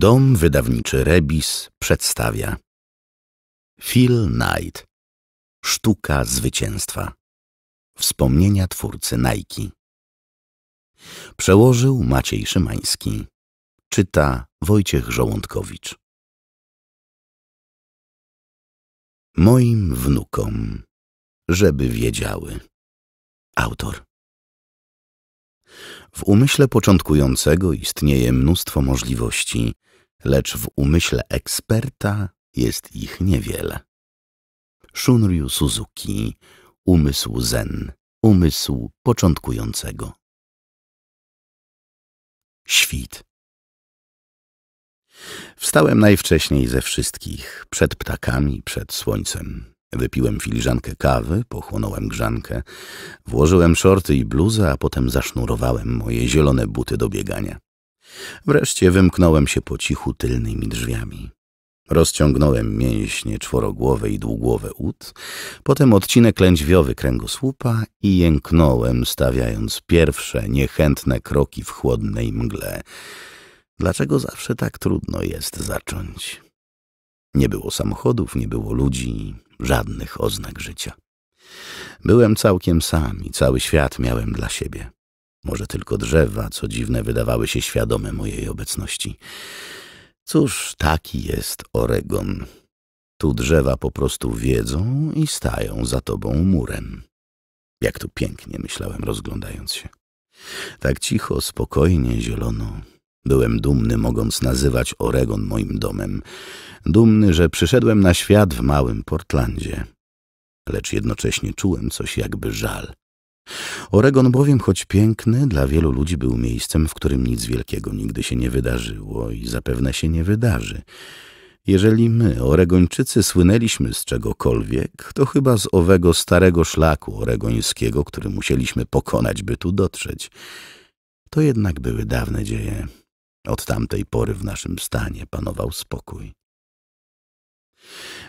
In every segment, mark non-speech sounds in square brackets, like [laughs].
Dom wydawniczy Rebis przedstawia Phil Knight Sztuka zwycięstwa Wspomnienia twórcy Nike Przełożył Maciej Szymański Czyta Wojciech Żołądkowicz Moim wnukom, żeby wiedziały Autor w umyśle początkującego istnieje mnóstwo możliwości, lecz w umyśle eksperta jest ich niewiele. Shunryu Suzuki, umysł zen, umysł początkującego. Świt. Wstałem najwcześniej ze wszystkich, przed ptakami, przed słońcem. Wypiłem filiżankę kawy, pochłonąłem grzankę, włożyłem szorty i bluzę, a potem zasznurowałem moje zielone buty do biegania. Wreszcie wymknąłem się po cichu tylnymi drzwiami. Rozciągnąłem mięśnie czworogłowe i długłowe ud, potem odcinek lędźwiowy kręgosłupa i jęknąłem, stawiając pierwsze niechętne kroki w chłodnej mgle. Dlaczego zawsze tak trudno jest zacząć? Nie było samochodów, nie było ludzi, żadnych oznak życia. Byłem całkiem sam i cały świat miałem dla siebie. Może tylko drzewa, co dziwne, wydawały się świadome mojej obecności. Cóż, taki jest Oregon. Tu drzewa po prostu wiedzą i stają za tobą murem. Jak tu pięknie, myślałem, rozglądając się. Tak cicho, spokojnie, zielono. Byłem dumny, mogąc nazywać Oregon moim domem. Dumny, że przyszedłem na świat w małym Portlandzie. Lecz jednocześnie czułem coś jakby żal Oregon bowiem, choć piękny, dla wielu ludzi był miejscem, w którym nic wielkiego nigdy się nie wydarzyło i zapewne się nie wydarzy. Jeżeli my, Oregończycy, słynęliśmy z czegokolwiek, to chyba z owego starego szlaku oregońskiego, który musieliśmy pokonać, by tu dotrzeć. To jednak były dawne dzieje. Od tamtej pory w naszym stanie panował spokój.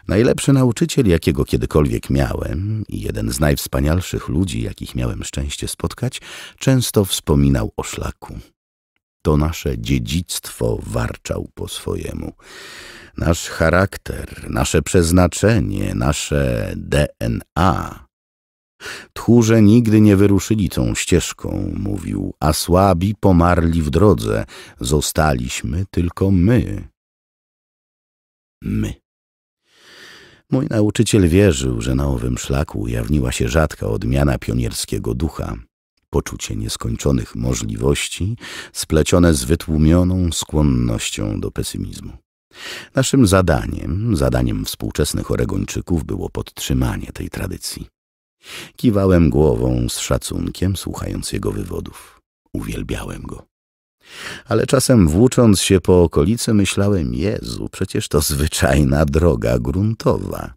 Najlepszy nauczyciel, jakiego kiedykolwiek miałem i jeden z najwspanialszych ludzi, jakich miałem szczęście spotkać, często wspominał o szlaku. To nasze dziedzictwo warczał po swojemu. Nasz charakter, nasze przeznaczenie, nasze DNA. Tchórze nigdy nie wyruszyli tą ścieżką, mówił, a słabi pomarli w drodze. Zostaliśmy tylko my. My. Mój nauczyciel wierzył, że na owym szlaku ujawniła się rzadka odmiana pionierskiego ducha, poczucie nieskończonych możliwości splecione z wytłumioną skłonnością do pesymizmu. Naszym zadaniem, zadaniem współczesnych Oregończyków było podtrzymanie tej tradycji. Kiwałem głową z szacunkiem, słuchając jego wywodów. Uwielbiałem go. Ale czasem włócząc się po okolicy myślałem, Jezu, przecież to zwyczajna droga gruntowa.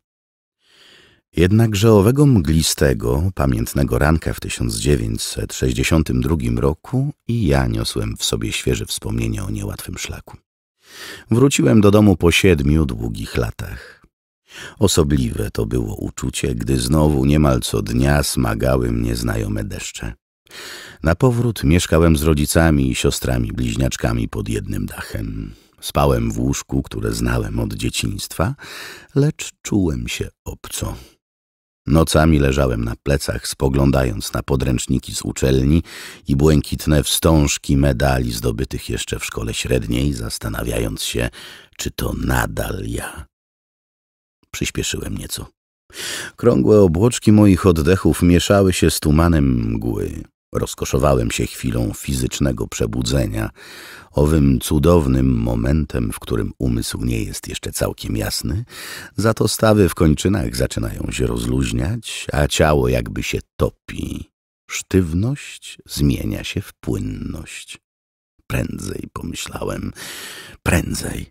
Jednakże owego mglistego, pamiętnego ranka w 1962 roku i ja niosłem w sobie świeże wspomnienie o niełatwym szlaku. Wróciłem do domu po siedmiu długich latach. Osobliwe to było uczucie, gdy znowu niemal co dnia smagały mnie znajome deszcze. Na powrót mieszkałem z rodzicami i siostrami bliźniaczkami pod jednym dachem. Spałem w łóżku, które znałem od dzieciństwa, lecz czułem się obco. Nocami leżałem na plecach, spoglądając na podręczniki z uczelni i błękitne wstążki medali zdobytych jeszcze w szkole średniej, zastanawiając się, czy to nadal ja. Przyspieszyłem nieco. Krągłe obłoczki moich oddechów mieszały się z tumanem mgły. Rozkoszowałem się chwilą fizycznego przebudzenia, owym cudownym momentem, w którym umysł nie jest jeszcze całkiem jasny, za to stawy w kończynach zaczynają się rozluźniać, a ciało jakby się topi. Sztywność zmienia się w płynność. Prędzej, pomyślałem, prędzej.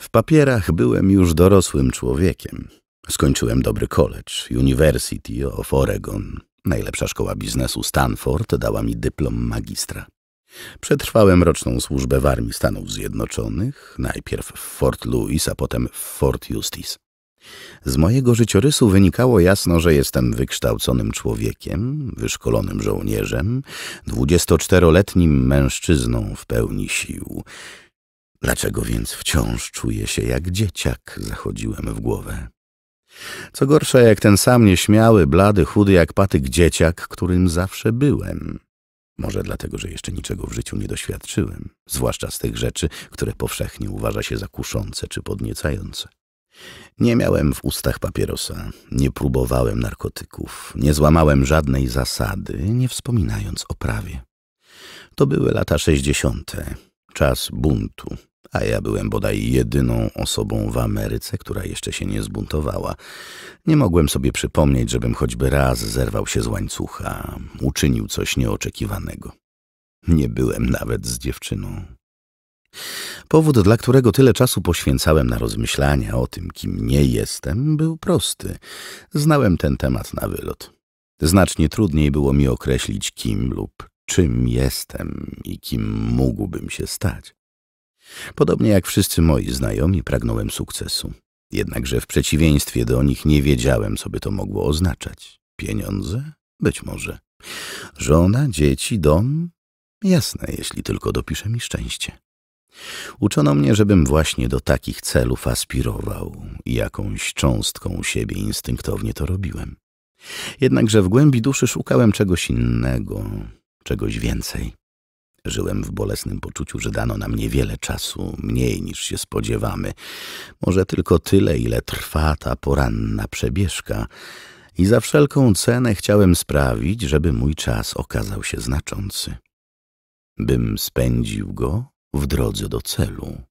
W papierach byłem już dorosłym człowiekiem. Skończyłem dobry college, University of Oregon najlepsza szkoła biznesu Stanford, dała mi dyplom magistra. Przetrwałem roczną służbę w Armii Stanów Zjednoczonych, najpierw w Fort Lewis, a potem w Fort Justice. Z mojego życiorysu wynikało jasno, że jestem wykształconym człowiekiem, wyszkolonym żołnierzem, 24-letnim mężczyzną w pełni sił. Dlaczego więc wciąż czuję się jak dzieciak, zachodziłem w głowę. Co gorsza, jak ten sam nieśmiały, blady, chudy jak patyk dzieciak, którym zawsze byłem. Może dlatego, że jeszcze niczego w życiu nie doświadczyłem, zwłaszcza z tych rzeczy, które powszechnie uważa się za kuszące czy podniecające. Nie miałem w ustach papierosa, nie próbowałem narkotyków, nie złamałem żadnej zasady, nie wspominając o prawie. To były lata sześćdziesiąte, czas buntu, a ja byłem bodaj jedyną osobą w Ameryce, która jeszcze się nie zbuntowała. Nie mogłem sobie przypomnieć, żebym choćby raz zerwał się z łańcucha, uczynił coś nieoczekiwanego. Nie byłem nawet z dziewczyną. Powód, dla którego tyle czasu poświęcałem na rozmyślania o tym, kim nie jestem, był prosty. Znałem ten temat na wylot. Znacznie trudniej było mi określić, kim lub czym jestem i kim mógłbym się stać. Podobnie jak wszyscy moi znajomi, pragnąłem sukcesu. Jednakże w przeciwieństwie do nich nie wiedziałem, co by to mogło oznaczać. Pieniądze? Być może. Żona, dzieci, dom? Jasne, jeśli tylko dopisze mi szczęście. Uczono mnie, żebym właśnie do takich celów aspirował i jakąś cząstką siebie instynktownie to robiłem. Jednakże w głębi duszy szukałem czegoś innego, czegoś więcej. Żyłem w bolesnym poczuciu, że dano nam niewiele czasu, mniej niż się spodziewamy. Może tylko tyle, ile trwa ta poranna przebieżka. I za wszelką cenę chciałem sprawić, żeby mój czas okazał się znaczący. Bym spędził go w drodze do celu,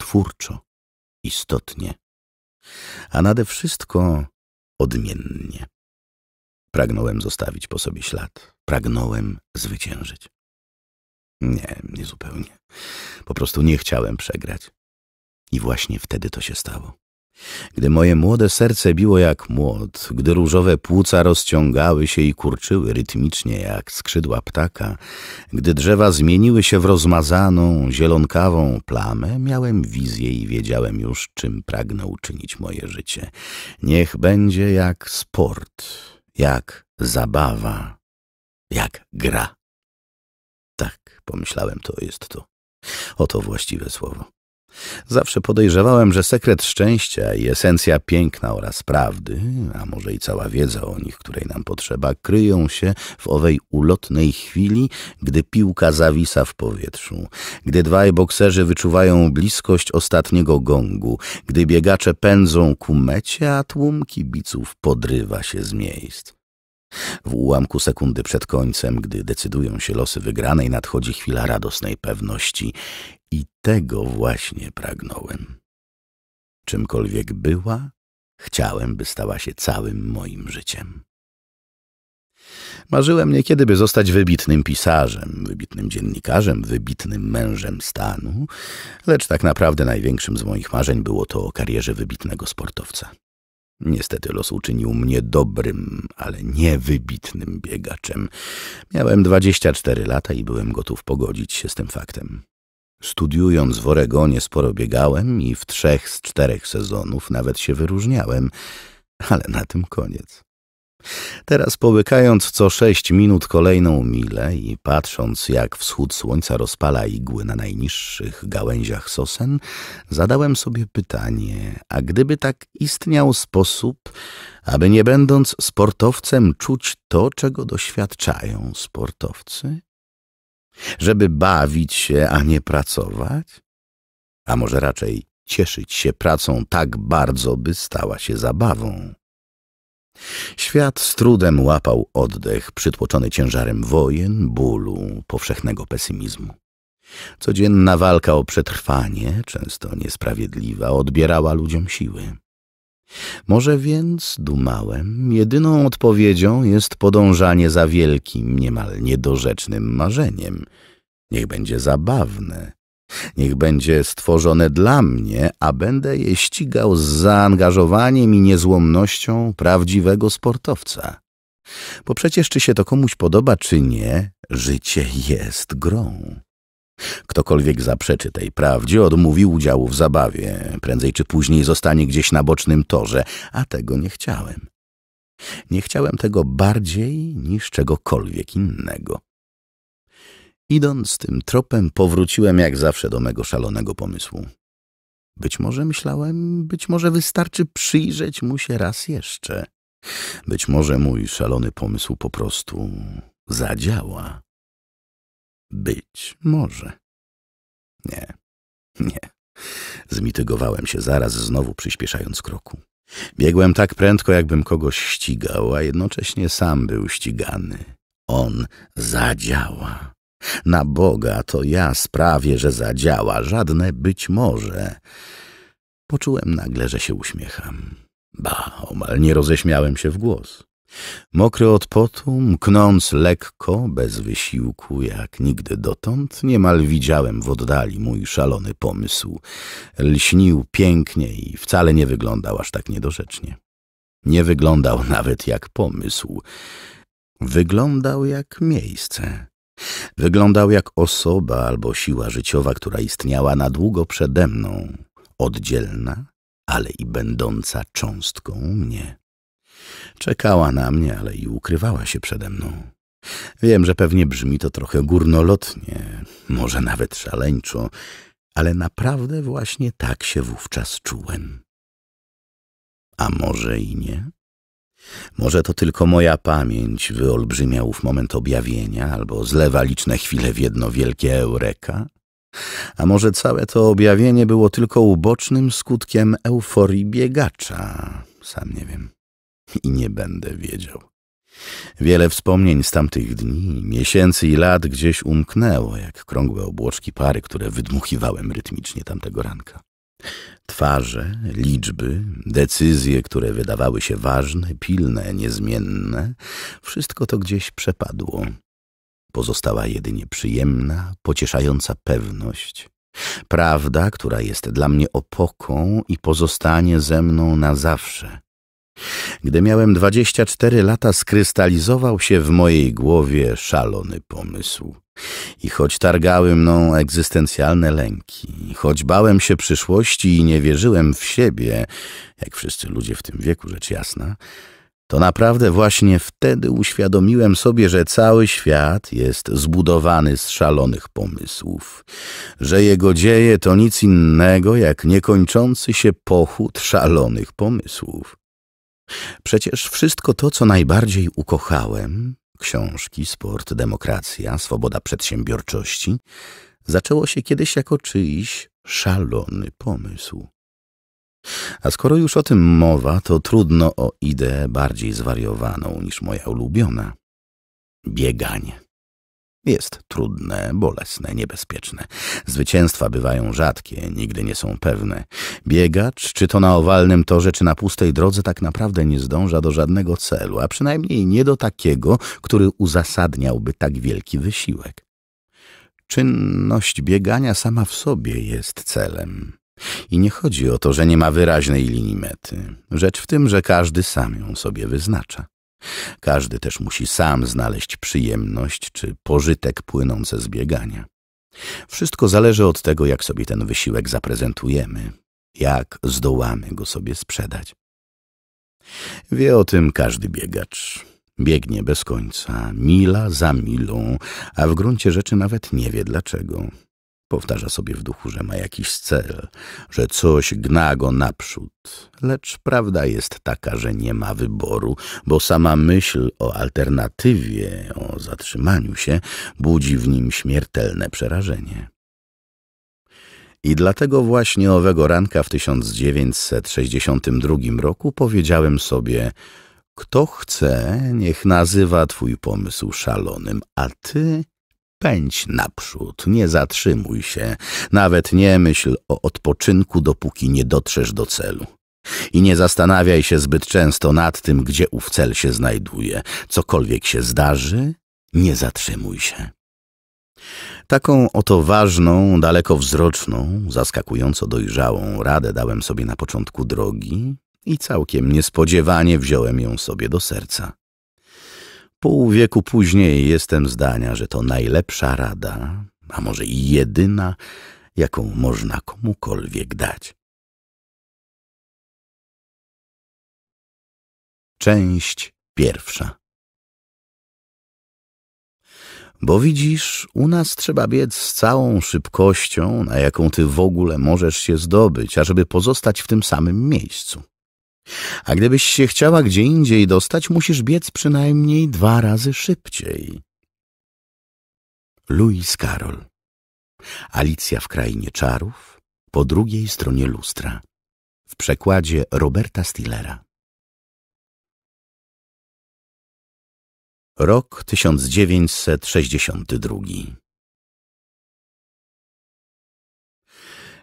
twórczo, istotnie, a nade wszystko odmiennie. Pragnąłem zostawić po sobie ślad, pragnąłem zwyciężyć. Nie, nie zupełnie. Po prostu nie chciałem przegrać. I właśnie wtedy to się stało. Gdy moje młode serce biło jak młot, gdy różowe płuca rozciągały się i kurczyły rytmicznie jak skrzydła ptaka, gdy drzewa zmieniły się w rozmazaną, zielonkawą plamę, miałem wizję i wiedziałem już, czym pragnę uczynić moje życie. Niech będzie jak sport, jak zabawa, jak gra. Pomyślałem, to jest to. Oto właściwe słowo. Zawsze podejrzewałem, że sekret szczęścia i esencja piękna oraz prawdy, a może i cała wiedza o nich, której nam potrzeba, kryją się w owej ulotnej chwili, gdy piłka zawisa w powietrzu, gdy dwaj bokserzy wyczuwają bliskość ostatniego gongu, gdy biegacze pędzą ku mecie, a tłum kibiców podrywa się z miejsc. W ułamku sekundy przed końcem, gdy decydują się losy wygranej, nadchodzi chwila radosnej pewności. I tego właśnie pragnąłem. Czymkolwiek była, chciałem, by stała się całym moim życiem. Marzyłem niekiedy, by zostać wybitnym pisarzem, wybitnym dziennikarzem, wybitnym mężem stanu, lecz tak naprawdę największym z moich marzeń było to o karierze wybitnego sportowca. Niestety los uczynił mnie dobrym, ale niewybitnym biegaczem. Miałem 24 lata i byłem gotów pogodzić się z tym faktem. Studiując w Oregonie sporo biegałem i w trzech z czterech sezonów nawet się wyróżniałem, ale na tym koniec. Teraz połykając co sześć minut kolejną milę i patrząc, jak wschód słońca rozpala igły na najniższych gałęziach sosen, zadałem sobie pytanie, a gdyby tak istniał sposób, aby nie będąc sportowcem czuć to, czego doświadczają sportowcy? Żeby bawić się, a nie pracować? A może raczej cieszyć się pracą tak bardzo, by stała się zabawą? Świat z trudem łapał oddech, przytłoczony ciężarem wojen, bólu, powszechnego pesymizmu. Codzienna walka o przetrwanie, często niesprawiedliwa, odbierała ludziom siły. Może więc, dumałem, jedyną odpowiedzią jest podążanie za wielkim, niemal niedorzecznym marzeniem. Niech będzie zabawne, Niech będzie stworzone dla mnie, a będę je ścigał z zaangażowaniem i niezłomnością prawdziwego sportowca. Bo przecież czy się to komuś podoba, czy nie, życie jest grą. Ktokolwiek zaprzeczy tej prawdzie, odmówi udziału w zabawie, prędzej czy później zostanie gdzieś na bocznym torze, a tego nie chciałem. Nie chciałem tego bardziej niż czegokolwiek innego. Idąc tym tropem, powróciłem jak zawsze do mego szalonego pomysłu. Być może myślałem, być może wystarczy przyjrzeć mu się raz jeszcze. Być może mój szalony pomysł po prostu zadziała. Być może. Nie, nie. Zmitygowałem się zaraz, znowu przyspieszając kroku. Biegłem tak prędko, jakbym kogoś ścigał, a jednocześnie sam był ścigany. On zadziała. Na Boga to ja sprawię, że zadziała, żadne być może. Poczułem nagle, że się uśmiecham. Ba, omal nie roześmiałem się w głos. Mokry od potu, mknąc lekko, bez wysiłku, jak nigdy dotąd, niemal widziałem w oddali mój szalony pomysł. Lśnił pięknie i wcale nie wyglądał aż tak niedorzecznie. Nie wyglądał [laughs] nawet jak pomysł. Wyglądał jak miejsce. Wyglądał jak osoba albo siła życiowa, która istniała na długo przede mną, oddzielna, ale i będąca cząstką mnie. Czekała na mnie, ale i ukrywała się przede mną. Wiem, że pewnie brzmi to trochę górnolotnie, może nawet szaleńczo, ale naprawdę właśnie tak się wówczas czułem. A może i nie? Może to tylko moja pamięć wyolbrzymia ów moment objawienia albo zlewa liczne chwile w jedno wielkie eureka? A może całe to objawienie było tylko ubocznym skutkiem euforii biegacza? Sam nie wiem. I nie będę wiedział. Wiele wspomnień z tamtych dni, miesięcy i lat gdzieś umknęło, jak krągłe obłoczki pary, które wydmuchiwałem rytmicznie tamtego ranka. Twarze, liczby, decyzje, które wydawały się ważne, pilne, niezmienne, wszystko to gdzieś przepadło. Pozostała jedynie przyjemna, pocieszająca pewność. Prawda, która jest dla mnie opoką i pozostanie ze mną na zawsze. Gdy miałem dwadzieścia cztery lata, skrystalizował się w mojej głowie szalony pomysł. I choć targały mną egzystencjalne lęki, choć bałem się przyszłości i nie wierzyłem w siebie, jak wszyscy ludzie w tym wieku, rzecz jasna, to naprawdę właśnie wtedy uświadomiłem sobie, że cały świat jest zbudowany z szalonych pomysłów, że jego dzieje to nic innego jak niekończący się pochód szalonych pomysłów. Przecież wszystko to, co najbardziej ukochałem, książki, sport, demokracja, swoboda przedsiębiorczości, zaczęło się kiedyś jako czyjś szalony pomysł. A skoro już o tym mowa, to trudno o ideę bardziej zwariowaną niż moja ulubiona bieganie. Jest trudne, bolesne, niebezpieczne. Zwycięstwa bywają rzadkie, nigdy nie są pewne. Biegacz, czy to na owalnym torze, czy na pustej drodze, tak naprawdę nie zdąża do żadnego celu, a przynajmniej nie do takiego, który uzasadniałby tak wielki wysiłek. Czynność biegania sama w sobie jest celem. I nie chodzi o to, że nie ma wyraźnej linii mety. Rzecz w tym, że każdy sam ją sobie wyznacza. Każdy też musi sam znaleźć przyjemność czy pożytek płynące z biegania. Wszystko zależy od tego, jak sobie ten wysiłek zaprezentujemy, jak zdołamy go sobie sprzedać. Wie o tym każdy biegacz. Biegnie bez końca, mila za milą, a w gruncie rzeczy nawet nie wie dlaczego. Powtarza sobie w duchu, że ma jakiś cel, że coś gna go naprzód. Lecz prawda jest taka, że nie ma wyboru, bo sama myśl o alternatywie, o zatrzymaniu się, budzi w nim śmiertelne przerażenie. I dlatego właśnie owego ranka w 1962 roku powiedziałem sobie – kto chce, niech nazywa twój pomysł szalonym, a ty Pędź naprzód, nie zatrzymuj się, nawet nie myśl o odpoczynku, dopóki nie dotrzesz do celu. I nie zastanawiaj się zbyt często nad tym, gdzie ów cel się znajduje. Cokolwiek się zdarzy, nie zatrzymuj się. Taką oto ważną, dalekowzroczną, zaskakująco dojrzałą radę dałem sobie na początku drogi i całkiem niespodziewanie wziąłem ją sobie do serca. Pół wieku później jestem zdania, że to najlepsza rada, a może i jedyna, jaką można komukolwiek dać. Część pierwsza Bo widzisz, u nas trzeba biec z całą szybkością, na jaką ty w ogóle możesz się zdobyć, ażeby pozostać w tym samym miejscu. A gdybyś się chciała gdzie indziej dostać, musisz biec przynajmniej dwa razy szybciej. Louis Carroll Alicja w krainie czarów po drugiej stronie lustra w przekładzie Roberta Stillera Rok 1962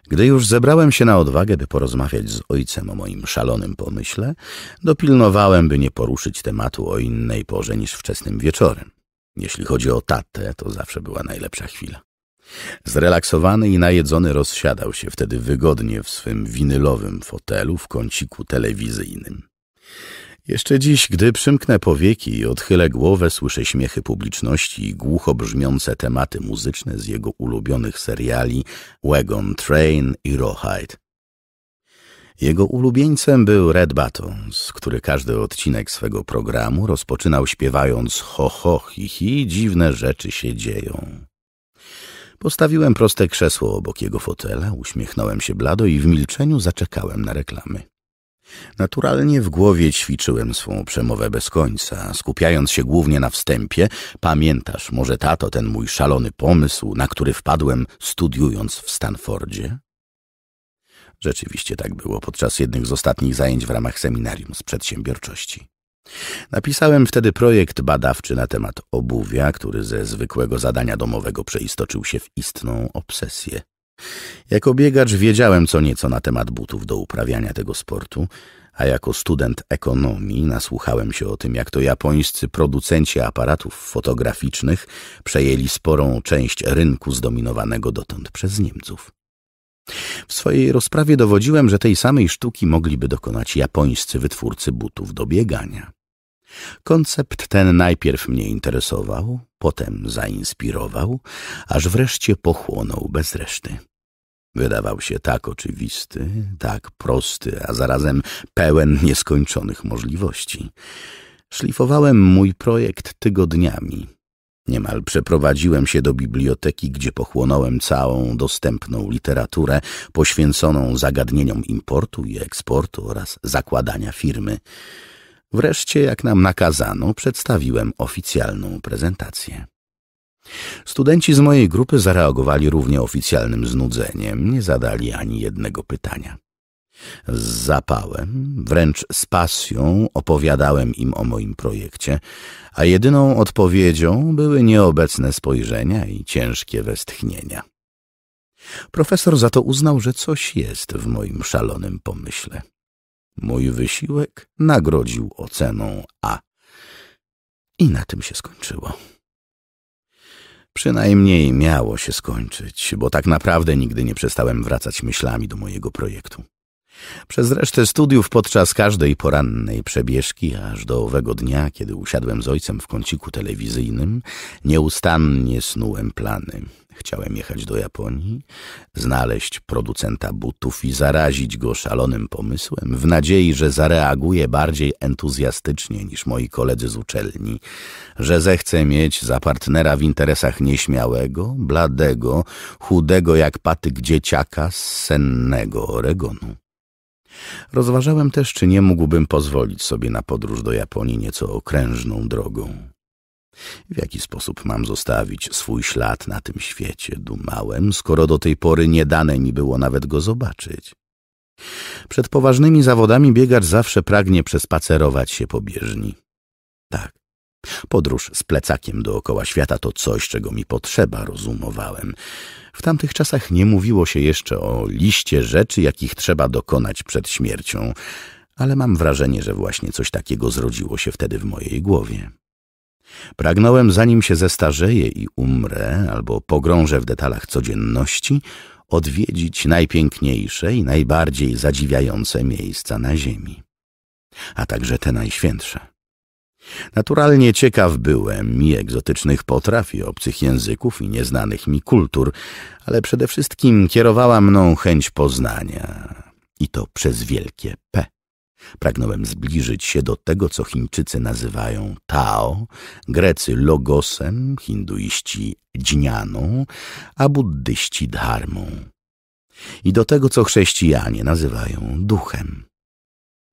Gdy już zebrałem się na odwagę, by porozmawiać z ojcem o moim szalonym pomyśle, dopilnowałem, by nie poruszyć tematu o innej porze niż wczesnym wieczorem. Jeśli chodzi o tatę, to zawsze była najlepsza chwila. Zrelaksowany i najedzony rozsiadał się wtedy wygodnie w swym winylowym fotelu w kąciku telewizyjnym. Jeszcze dziś, gdy przymknę powieki i odchylę głowę, słyszę śmiechy publiczności i głucho brzmiące tematy muzyczne z jego ulubionych seriali Wagon Train i Rawhide. Jego ulubieńcem był Red Buttons, który każdy odcinek swego programu rozpoczynał śpiewając ho ho hi hi, dziwne rzeczy się dzieją. Postawiłem proste krzesło obok jego fotela, uśmiechnąłem się blado i w milczeniu zaczekałem na reklamy. Naturalnie w głowie ćwiczyłem swą przemowę bez końca, skupiając się głównie na wstępie. Pamiętasz, może tato, ten mój szalony pomysł, na który wpadłem studiując w Stanfordzie? Rzeczywiście tak było podczas jednych z ostatnich zajęć w ramach seminarium z przedsiębiorczości. Napisałem wtedy projekt badawczy na temat obuwia, który ze zwykłego zadania domowego przeistoczył się w istną obsesję. Jako biegacz wiedziałem co nieco na temat butów do uprawiania tego sportu, a jako student ekonomii nasłuchałem się o tym, jak to japońscy producenci aparatów fotograficznych przejęli sporą część rynku zdominowanego dotąd przez Niemców. W swojej rozprawie dowodziłem, że tej samej sztuki mogliby dokonać japońscy wytwórcy butów do biegania. Koncept ten najpierw mnie interesował, potem zainspirował, aż wreszcie pochłonął bez reszty. Wydawał się tak oczywisty, tak prosty, a zarazem pełen nieskończonych możliwości. Szlifowałem mój projekt tygodniami. Niemal przeprowadziłem się do biblioteki, gdzie pochłonąłem całą dostępną literaturę poświęconą zagadnieniom importu i eksportu oraz zakładania firmy. Wreszcie, jak nam nakazano, przedstawiłem oficjalną prezentację. Studenci z mojej grupy zareagowali równie oficjalnym znudzeniem, nie zadali ani jednego pytania. Z zapałem, wręcz z pasją opowiadałem im o moim projekcie, a jedyną odpowiedzią były nieobecne spojrzenia i ciężkie westchnienia. Profesor za to uznał, że coś jest w moim szalonym pomyśle. Mój wysiłek nagrodził oceną A. I na tym się skończyło. Przynajmniej miało się skończyć, bo tak naprawdę nigdy nie przestałem wracać myślami do mojego projektu. Przez resztę studiów podczas każdej porannej przebieżki, aż do owego dnia, kiedy usiadłem z ojcem w kąciku telewizyjnym, nieustannie snułem plany. Chciałem jechać do Japonii, znaleźć producenta butów i zarazić go szalonym pomysłem, w nadziei, że zareaguje bardziej entuzjastycznie niż moi koledzy z uczelni, że zechce mieć za partnera w interesach nieśmiałego, bladego, chudego jak patyk dzieciaka z sennego Oregonu. Rozważałem też, czy nie mógłbym pozwolić sobie na podróż do Japonii nieco okrężną drogą. W jaki sposób mam zostawić swój ślad na tym świecie, dumałem, skoro do tej pory nie dane mi było nawet go zobaczyć. Przed poważnymi zawodami biegacz zawsze pragnie przespacerować się po bieżni. Tak, podróż z plecakiem dookoła świata to coś, czego mi potrzeba, rozumowałem. W tamtych czasach nie mówiło się jeszcze o liście rzeczy, jakich trzeba dokonać przed śmiercią, ale mam wrażenie, że właśnie coś takiego zrodziło się wtedy w mojej głowie. Pragnąłem, zanim się zestarzeję i umrę, albo pogrążę w detalach codzienności, odwiedzić najpiękniejsze i najbardziej zadziwiające miejsca na ziemi, a także te najświętsze. Naturalnie ciekaw byłem i egzotycznych potraw, i obcych języków, i nieznanych mi kultur, ale przede wszystkim kierowała mną chęć poznania, i to przez wielkie P. Pragnąłem zbliżyć się do tego, co Chińczycy nazywają Tao, Grecy logosem, hinduiści dźnianą, a buddyści dharmą. I do tego, co chrześcijanie nazywają duchem.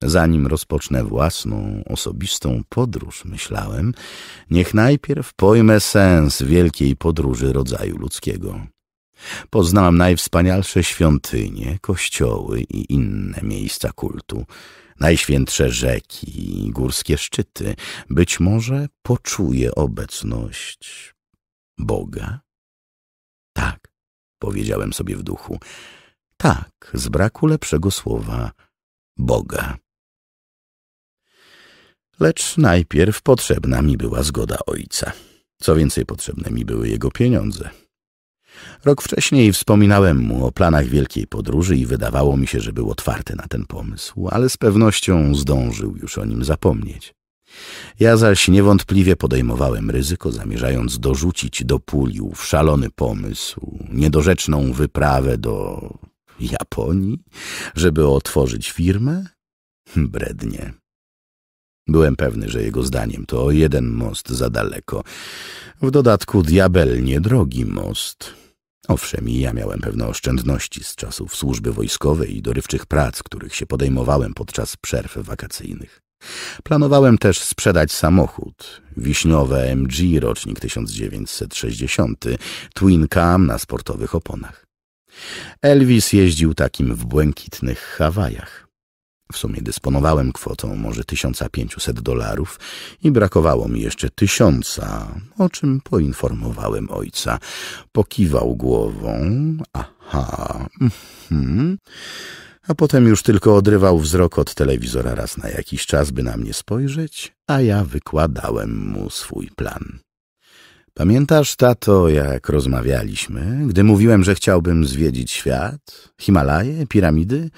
Zanim rozpocznę własną, osobistą podróż, myślałem, niech najpierw pojmę sens wielkiej podróży rodzaju ludzkiego. Poznałem najwspanialsze świątynie, kościoły i inne miejsca kultu najświętsze rzeki i górskie szczyty. Być może poczuje obecność Boga? Tak, powiedziałem sobie w duchu. Tak, z braku lepszego słowa Boga. Lecz najpierw potrzebna mi była zgoda ojca. Co więcej, potrzebne mi były jego pieniądze. Rok wcześniej wspominałem mu o planach wielkiej podróży i wydawało mi się, że był otwarty na ten pomysł, ale z pewnością zdążył już o nim zapomnieć. Ja zaś niewątpliwie podejmowałem ryzyko, zamierzając dorzucić do puliów szalony pomysł, niedorzeczną wyprawę do Japonii, żeby otworzyć firmę? Brednie. Byłem pewny, że jego zdaniem to jeden most za daleko. W dodatku diabelnie drogi most. Owszem, i ja miałem pewne oszczędności z czasów służby wojskowej i dorywczych prac, których się podejmowałem podczas przerw wakacyjnych. Planowałem też sprzedać samochód. Wiśniowe MG rocznik 1960, Twin Cam na sportowych oponach. Elvis jeździł takim w błękitnych Hawajach. W sumie dysponowałem kwotą może 1500 dolarów i brakowało mi jeszcze tysiąca, o czym poinformowałem ojca. Pokiwał głową. Aha, mhm. A potem już tylko odrywał wzrok od telewizora raz na jakiś czas, by na mnie spojrzeć, a ja wykładałem mu swój plan. Pamiętasz, tato, jak rozmawialiśmy, gdy mówiłem, że chciałbym zwiedzić świat, Himalaje, piramidy?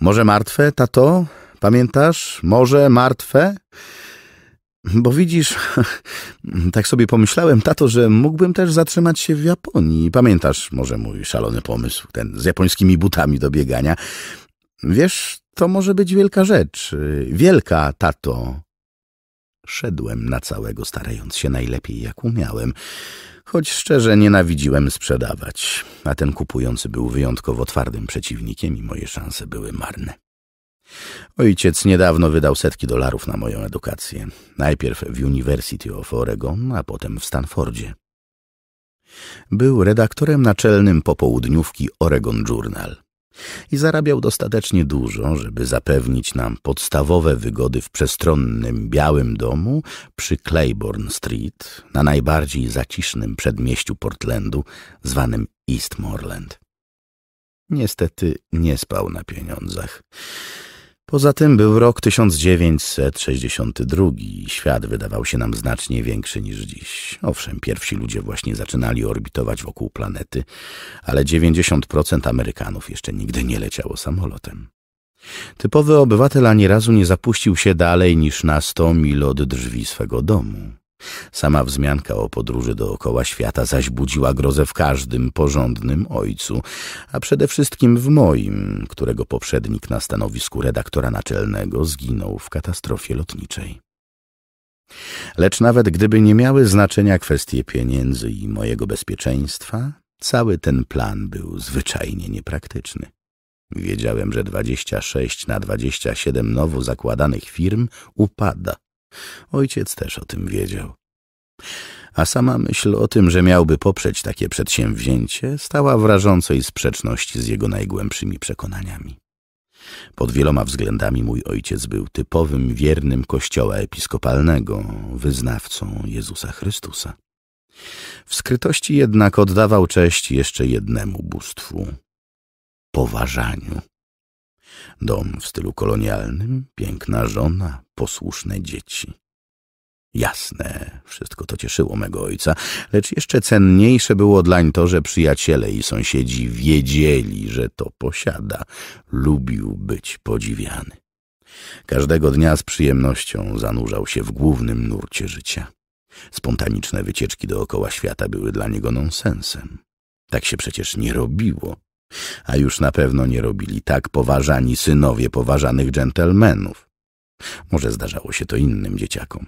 Może martwe, tato? Pamiętasz? Może martwe? Bo widzisz, [laughs] tak sobie pomyślałem, tato, że mógłbym też zatrzymać się w Japonii. Pamiętasz może mój szalony pomysł, ten z japońskimi butami do biegania. Wiesz, to może być wielka rzecz. Wielka, tato. Szedłem na całego, starając się najlepiej, jak umiałem choć szczerze nienawidziłem sprzedawać, a ten kupujący był wyjątkowo twardym przeciwnikiem i moje szanse były marne. Ojciec niedawno wydał setki dolarów na moją edukację. Najpierw w University of Oregon, a potem w Stanfordzie. Był redaktorem naczelnym popołudniówki Oregon Journal i zarabiał dostatecznie dużo, żeby zapewnić nam podstawowe wygody w przestronnym białym domu przy Claiborne Street, na najbardziej zacisznym przedmieściu Portlandu, zwanym Eastmoreland. Niestety nie spał na pieniądzach. Poza tym był rok 1962 i świat wydawał się nam znacznie większy niż dziś. Owszem, pierwsi ludzie właśnie zaczynali orbitować wokół planety, ale 90% Amerykanów jeszcze nigdy nie leciało samolotem. Typowy obywatel ani razu nie zapuścił się dalej niż na 100 mil od drzwi swego domu. Sama wzmianka o podróży dookoła świata zaś budziła grozę w każdym porządnym ojcu, a przede wszystkim w moim, którego poprzednik na stanowisku redaktora naczelnego zginął w katastrofie lotniczej. Lecz nawet gdyby nie miały znaczenia kwestie pieniędzy i mojego bezpieczeństwa, cały ten plan był zwyczajnie niepraktyczny. Wiedziałem, że 26 na 27 nowo zakładanych firm upada Ojciec też o tym wiedział. A sama myśl o tym, że miałby poprzeć takie przedsięwzięcie, stała w rażącej sprzeczności z jego najgłębszymi przekonaniami. Pod wieloma względami mój ojciec był typowym wiernym kościoła episkopalnego, wyznawcą Jezusa Chrystusa. W skrytości jednak oddawał cześć jeszcze jednemu bóstwu poważaniu. Dom w stylu kolonialnym, piękna żona, posłuszne dzieci. Jasne, wszystko to cieszyło mego ojca, lecz jeszcze cenniejsze było dlań to, że przyjaciele i sąsiedzi wiedzieli, że to posiada. Lubił być podziwiany. Każdego dnia z przyjemnością zanurzał się w głównym nurcie życia. Spontaniczne wycieczki dookoła świata były dla niego nonsensem. Tak się przecież nie robiło a już na pewno nie robili tak poważani synowie poważanych dżentelmenów. Może zdarzało się to innym dzieciakom,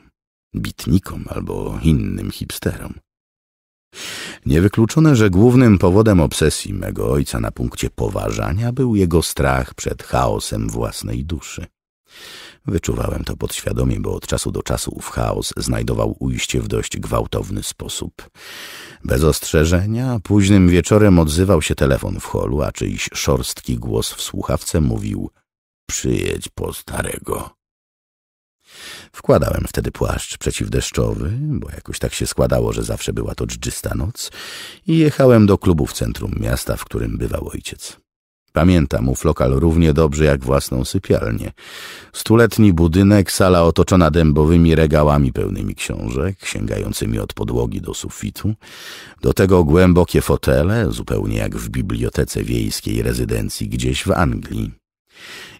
bitnikom albo innym hipsterom. Niewykluczone, że głównym powodem obsesji mego ojca na punkcie poważania był jego strach przed chaosem własnej duszy. Wyczuwałem to podświadomie, bo od czasu do czasu ów chaos znajdował ujście w dość gwałtowny sposób. Bez ostrzeżenia, późnym wieczorem odzywał się telefon w holu, a czyjś szorstki głos w słuchawce mówił przyjedź po starego. Wkładałem wtedy płaszcz przeciwdeszczowy, bo jakoś tak się składało, że zawsze była to dżdżysta noc i jechałem do klubu w centrum miasta, w którym bywał ojciec. Pamiętam ów lokal równie dobrze jak własną sypialnię. Stuletni budynek, sala otoczona dębowymi regałami pełnymi książek, sięgającymi od podłogi do sufitu. Do tego głębokie fotele, zupełnie jak w bibliotece wiejskiej rezydencji gdzieś w Anglii.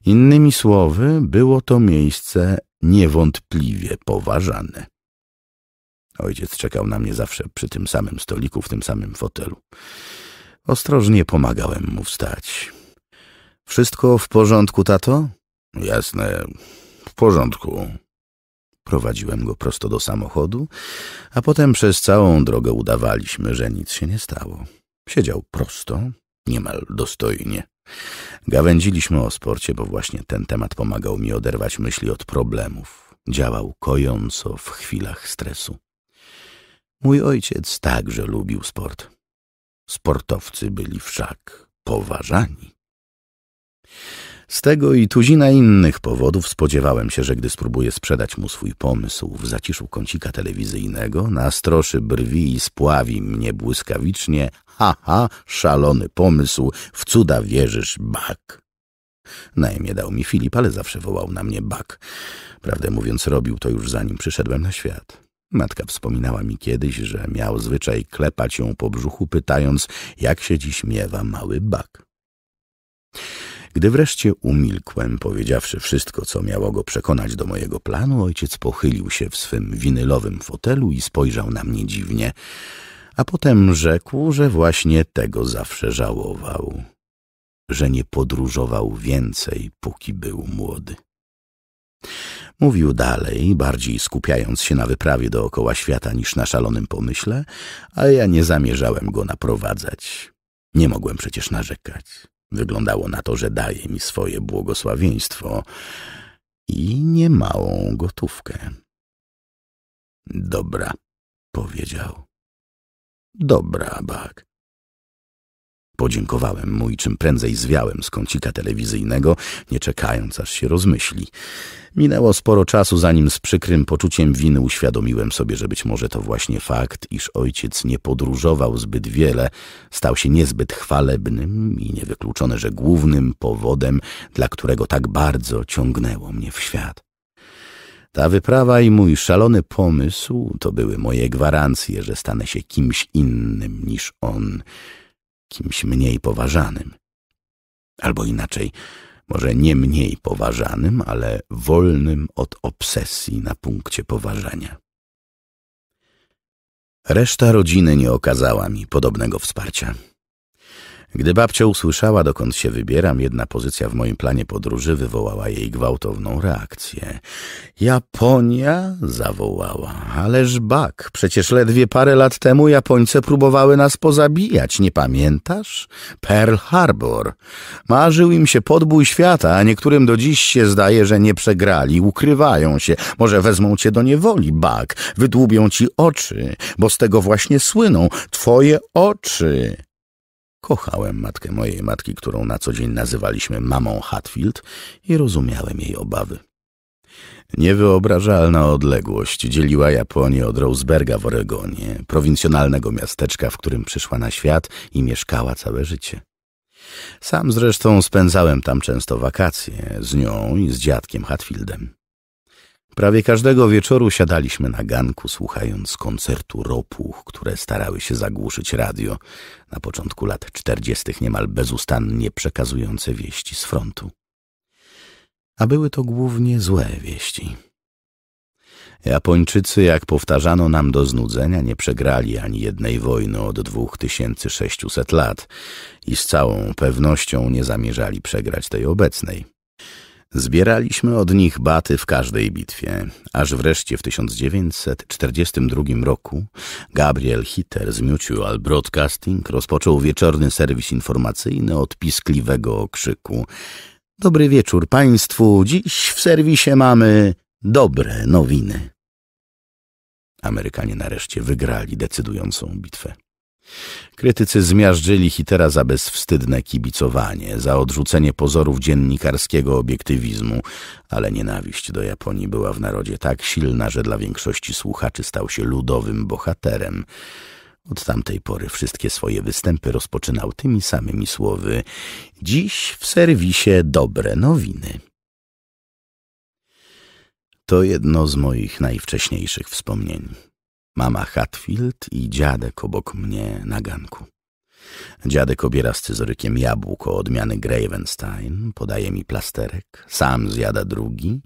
Innymi słowy, było to miejsce niewątpliwie poważane. Ojciec czekał na mnie zawsze przy tym samym stoliku, w tym samym fotelu. Ostrożnie pomagałem mu wstać. Wszystko w porządku, tato? Jasne, w porządku. Prowadziłem go prosto do samochodu, a potem przez całą drogę udawaliśmy, że nic się nie stało. Siedział prosto, niemal dostojnie. Gawędziliśmy o sporcie, bo właśnie ten temat pomagał mi oderwać myśli od problemów. Działał kojąco w chwilach stresu. Mój ojciec także lubił sport. Sportowcy byli wszak poważani. Z tego i tuzina innych powodów spodziewałem się, że gdy spróbuję sprzedać mu swój pomysł w zaciszu kącika telewizyjnego, nastroszy brwi i spławi mnie błyskawicznie ha, ha, szalony pomysł, w cuda wierzysz, bak. Na imię dał mi Filip, ale zawsze wołał na mnie bak. Prawdę mówiąc, robił to już zanim przyszedłem na świat. Matka wspominała mi kiedyś, że miał zwyczaj klepać ją po brzuchu, pytając, jak się dziś miewa mały bak. Gdy wreszcie umilkłem, powiedziawszy wszystko, co miało go przekonać do mojego planu, ojciec pochylił się w swym winylowym fotelu i spojrzał na mnie dziwnie, a potem rzekł, że właśnie tego zawsze żałował, że nie podróżował więcej, póki był młody. Mówił dalej, bardziej skupiając się na wyprawie dookoła świata niż na szalonym pomyśle, ale ja nie zamierzałem go naprowadzać. Nie mogłem przecież narzekać. Wyglądało na to, że daje mi swoje błogosławieństwo i niemałą gotówkę. Dobra, powiedział. Dobra, Bak. Podziękowałem mu i czym prędzej zwiałem z kącika telewizyjnego, nie czekając aż się rozmyśli. Minęło sporo czasu, zanim z przykrym poczuciem winy uświadomiłem sobie, że być może to właśnie fakt, iż ojciec nie podróżował zbyt wiele, stał się niezbyt chwalebnym i niewykluczone, że głównym powodem, dla którego tak bardzo ciągnęło mnie w świat. Ta wyprawa i mój szalony pomysł to były moje gwarancje, że stanę się kimś innym niż on – kimś mniej poważanym. Albo inaczej, może nie mniej poważanym, ale wolnym od obsesji na punkcie poważania. Reszta rodziny nie okazała mi podobnego wsparcia. Gdy babcia usłyszała, dokąd się wybieram, jedna pozycja w moim planie podróży wywołała jej gwałtowną reakcję. Japonia? zawołała. Ależ bak, przecież ledwie parę lat temu Japońce próbowały nas pozabijać, nie pamiętasz? Pearl Harbor. Marzył im się podbój świata, a niektórym do dziś się zdaje, że nie przegrali, ukrywają się. Może wezmą cię do niewoli, bak, wydłubią ci oczy, bo z tego właśnie słyną twoje oczy. Kochałem matkę mojej matki, którą na co dzień nazywaliśmy mamą Hatfield i rozumiałem jej obawy. Niewyobrażalna odległość dzieliła Japonię od Roseberga w Oregonie, prowincjonalnego miasteczka, w którym przyszła na świat i mieszkała całe życie. Sam zresztą spędzałem tam często wakacje z nią i z dziadkiem Hatfieldem. Prawie każdego wieczoru siadaliśmy na ganku, słuchając koncertu ropuch, które starały się zagłuszyć radio, na początku lat czterdziestych niemal bezustannie przekazujące wieści z frontu. A były to głównie złe wieści. Japończycy, jak powtarzano nam do znudzenia, nie przegrali ani jednej wojny od 2600 lat i z całą pewnością nie zamierzali przegrać tej obecnej. Zbieraliśmy od nich baty w każdej bitwie, aż wreszcie w 1942 roku Gabriel Hitter z Mutual Broadcasting rozpoczął wieczorny serwis informacyjny od piskliwego okrzyku. Dobry wieczór Państwu, dziś w serwisie mamy dobre nowiny. Amerykanie nareszcie wygrali decydującą bitwę. Krytycy zmiażdżyli Hitera za bezwstydne kibicowanie, za odrzucenie pozorów dziennikarskiego obiektywizmu, ale nienawiść do Japonii była w narodzie tak silna, że dla większości słuchaczy stał się ludowym bohaterem. Od tamtej pory wszystkie swoje występy rozpoczynał tymi samymi słowy. Dziś w serwisie dobre nowiny. To jedno z moich najwcześniejszych wspomnień mama Hatfield i dziadek obok mnie na ganku. Dziadek obiera scyzorykiem jabłko odmiany Gravenstein, podaje mi plasterek, sam zjada drugi,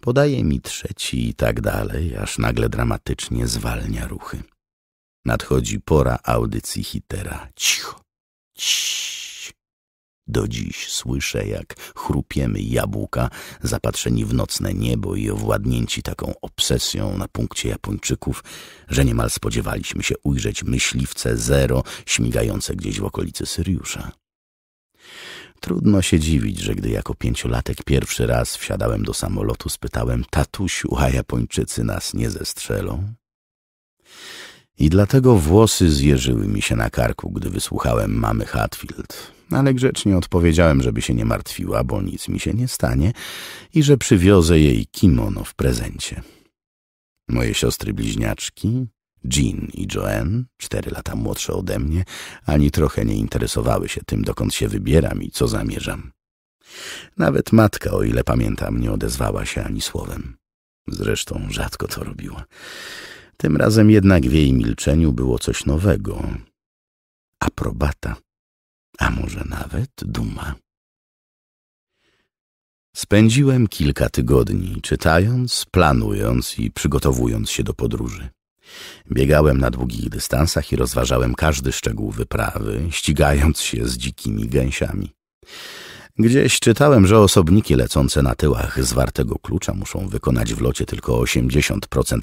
podaje mi trzeci i tak dalej, aż nagle dramatycznie zwalnia ruchy. Nadchodzi pora audycji hitera. Cicho. Ciii. Do dziś słyszę, jak chrupiemy jabłka, zapatrzeni w nocne niebo i owładnięci taką obsesją na punkcie Japończyków, że niemal spodziewaliśmy się ujrzeć myśliwce zero śmigające gdzieś w okolicy Syriusza. Trudno się dziwić, że gdy jako pięciolatek pierwszy raz wsiadałem do samolotu, spytałem – tatusiu, a Japończycy nas nie zestrzelą? I dlatego włosy zjeżyły mi się na karku, gdy wysłuchałem mamy Hatfield. Ale grzecznie odpowiedziałem, żeby się nie martwiła, bo nic mi się nie stanie i że przywiozę jej kimono w prezencie. Moje siostry bliźniaczki, Jean i Joanne, cztery lata młodsze ode mnie, ani trochę nie interesowały się tym, dokąd się wybieram i co zamierzam. Nawet matka, o ile pamiętam, nie odezwała się ani słowem. Zresztą rzadko to robiła. Tym razem jednak w jej milczeniu było coś nowego. Aprobata, a może nawet duma. Spędziłem kilka tygodni czytając, planując i przygotowując się do podróży. Biegałem na długich dystansach i rozważałem każdy szczegół wyprawy, ścigając się z dzikimi gęsiami. Gdzieś czytałem, że osobniki lecące na tyłach zwartego klucza muszą wykonać w locie tylko 80%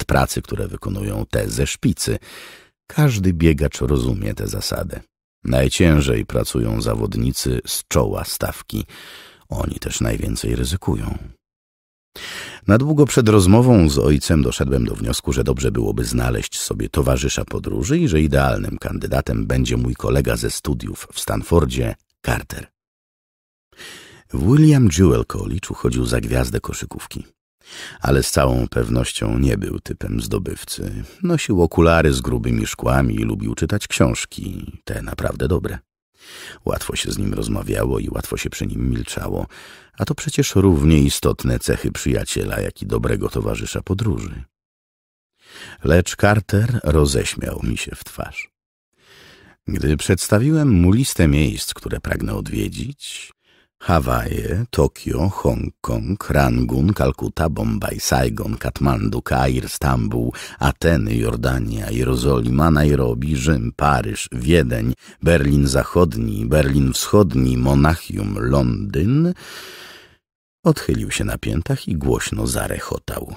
pracy, które wykonują te ze szpicy. Każdy biegacz rozumie tę zasadę. Najciężej pracują zawodnicy z czoła stawki. Oni też najwięcej ryzykują. Na długo przed rozmową z ojcem doszedłem do wniosku, że dobrze byłoby znaleźć sobie towarzysza podróży i że idealnym kandydatem będzie mój kolega ze studiów w Stanfordzie, Carter. William Jewel College uchodził za gwiazdę koszykówki. Ale z całą pewnością nie był typem zdobywcy. Nosił okulary z grubymi szkłami i lubił czytać książki, te naprawdę dobre. Łatwo się z nim rozmawiało i łatwo się przy nim milczało, a to przecież równie istotne cechy przyjaciela, jak i dobrego towarzysza podróży. Lecz Carter roześmiał mi się w twarz. Gdy przedstawiłem mu listę miejsc, które pragnę odwiedzić, Hawaje, Tokio, Hongkong, Rangun, Kalkuta, Bombaj, Saigon, Katmandu, Kair, Stambuł, Ateny, Jordania, Jerozolima, Nairobi, Rzym, Paryż, Wiedeń, Berlin Zachodni, Berlin Wschodni, Monachium, Londyn. Odchylił się na piętach i głośno zarechotał.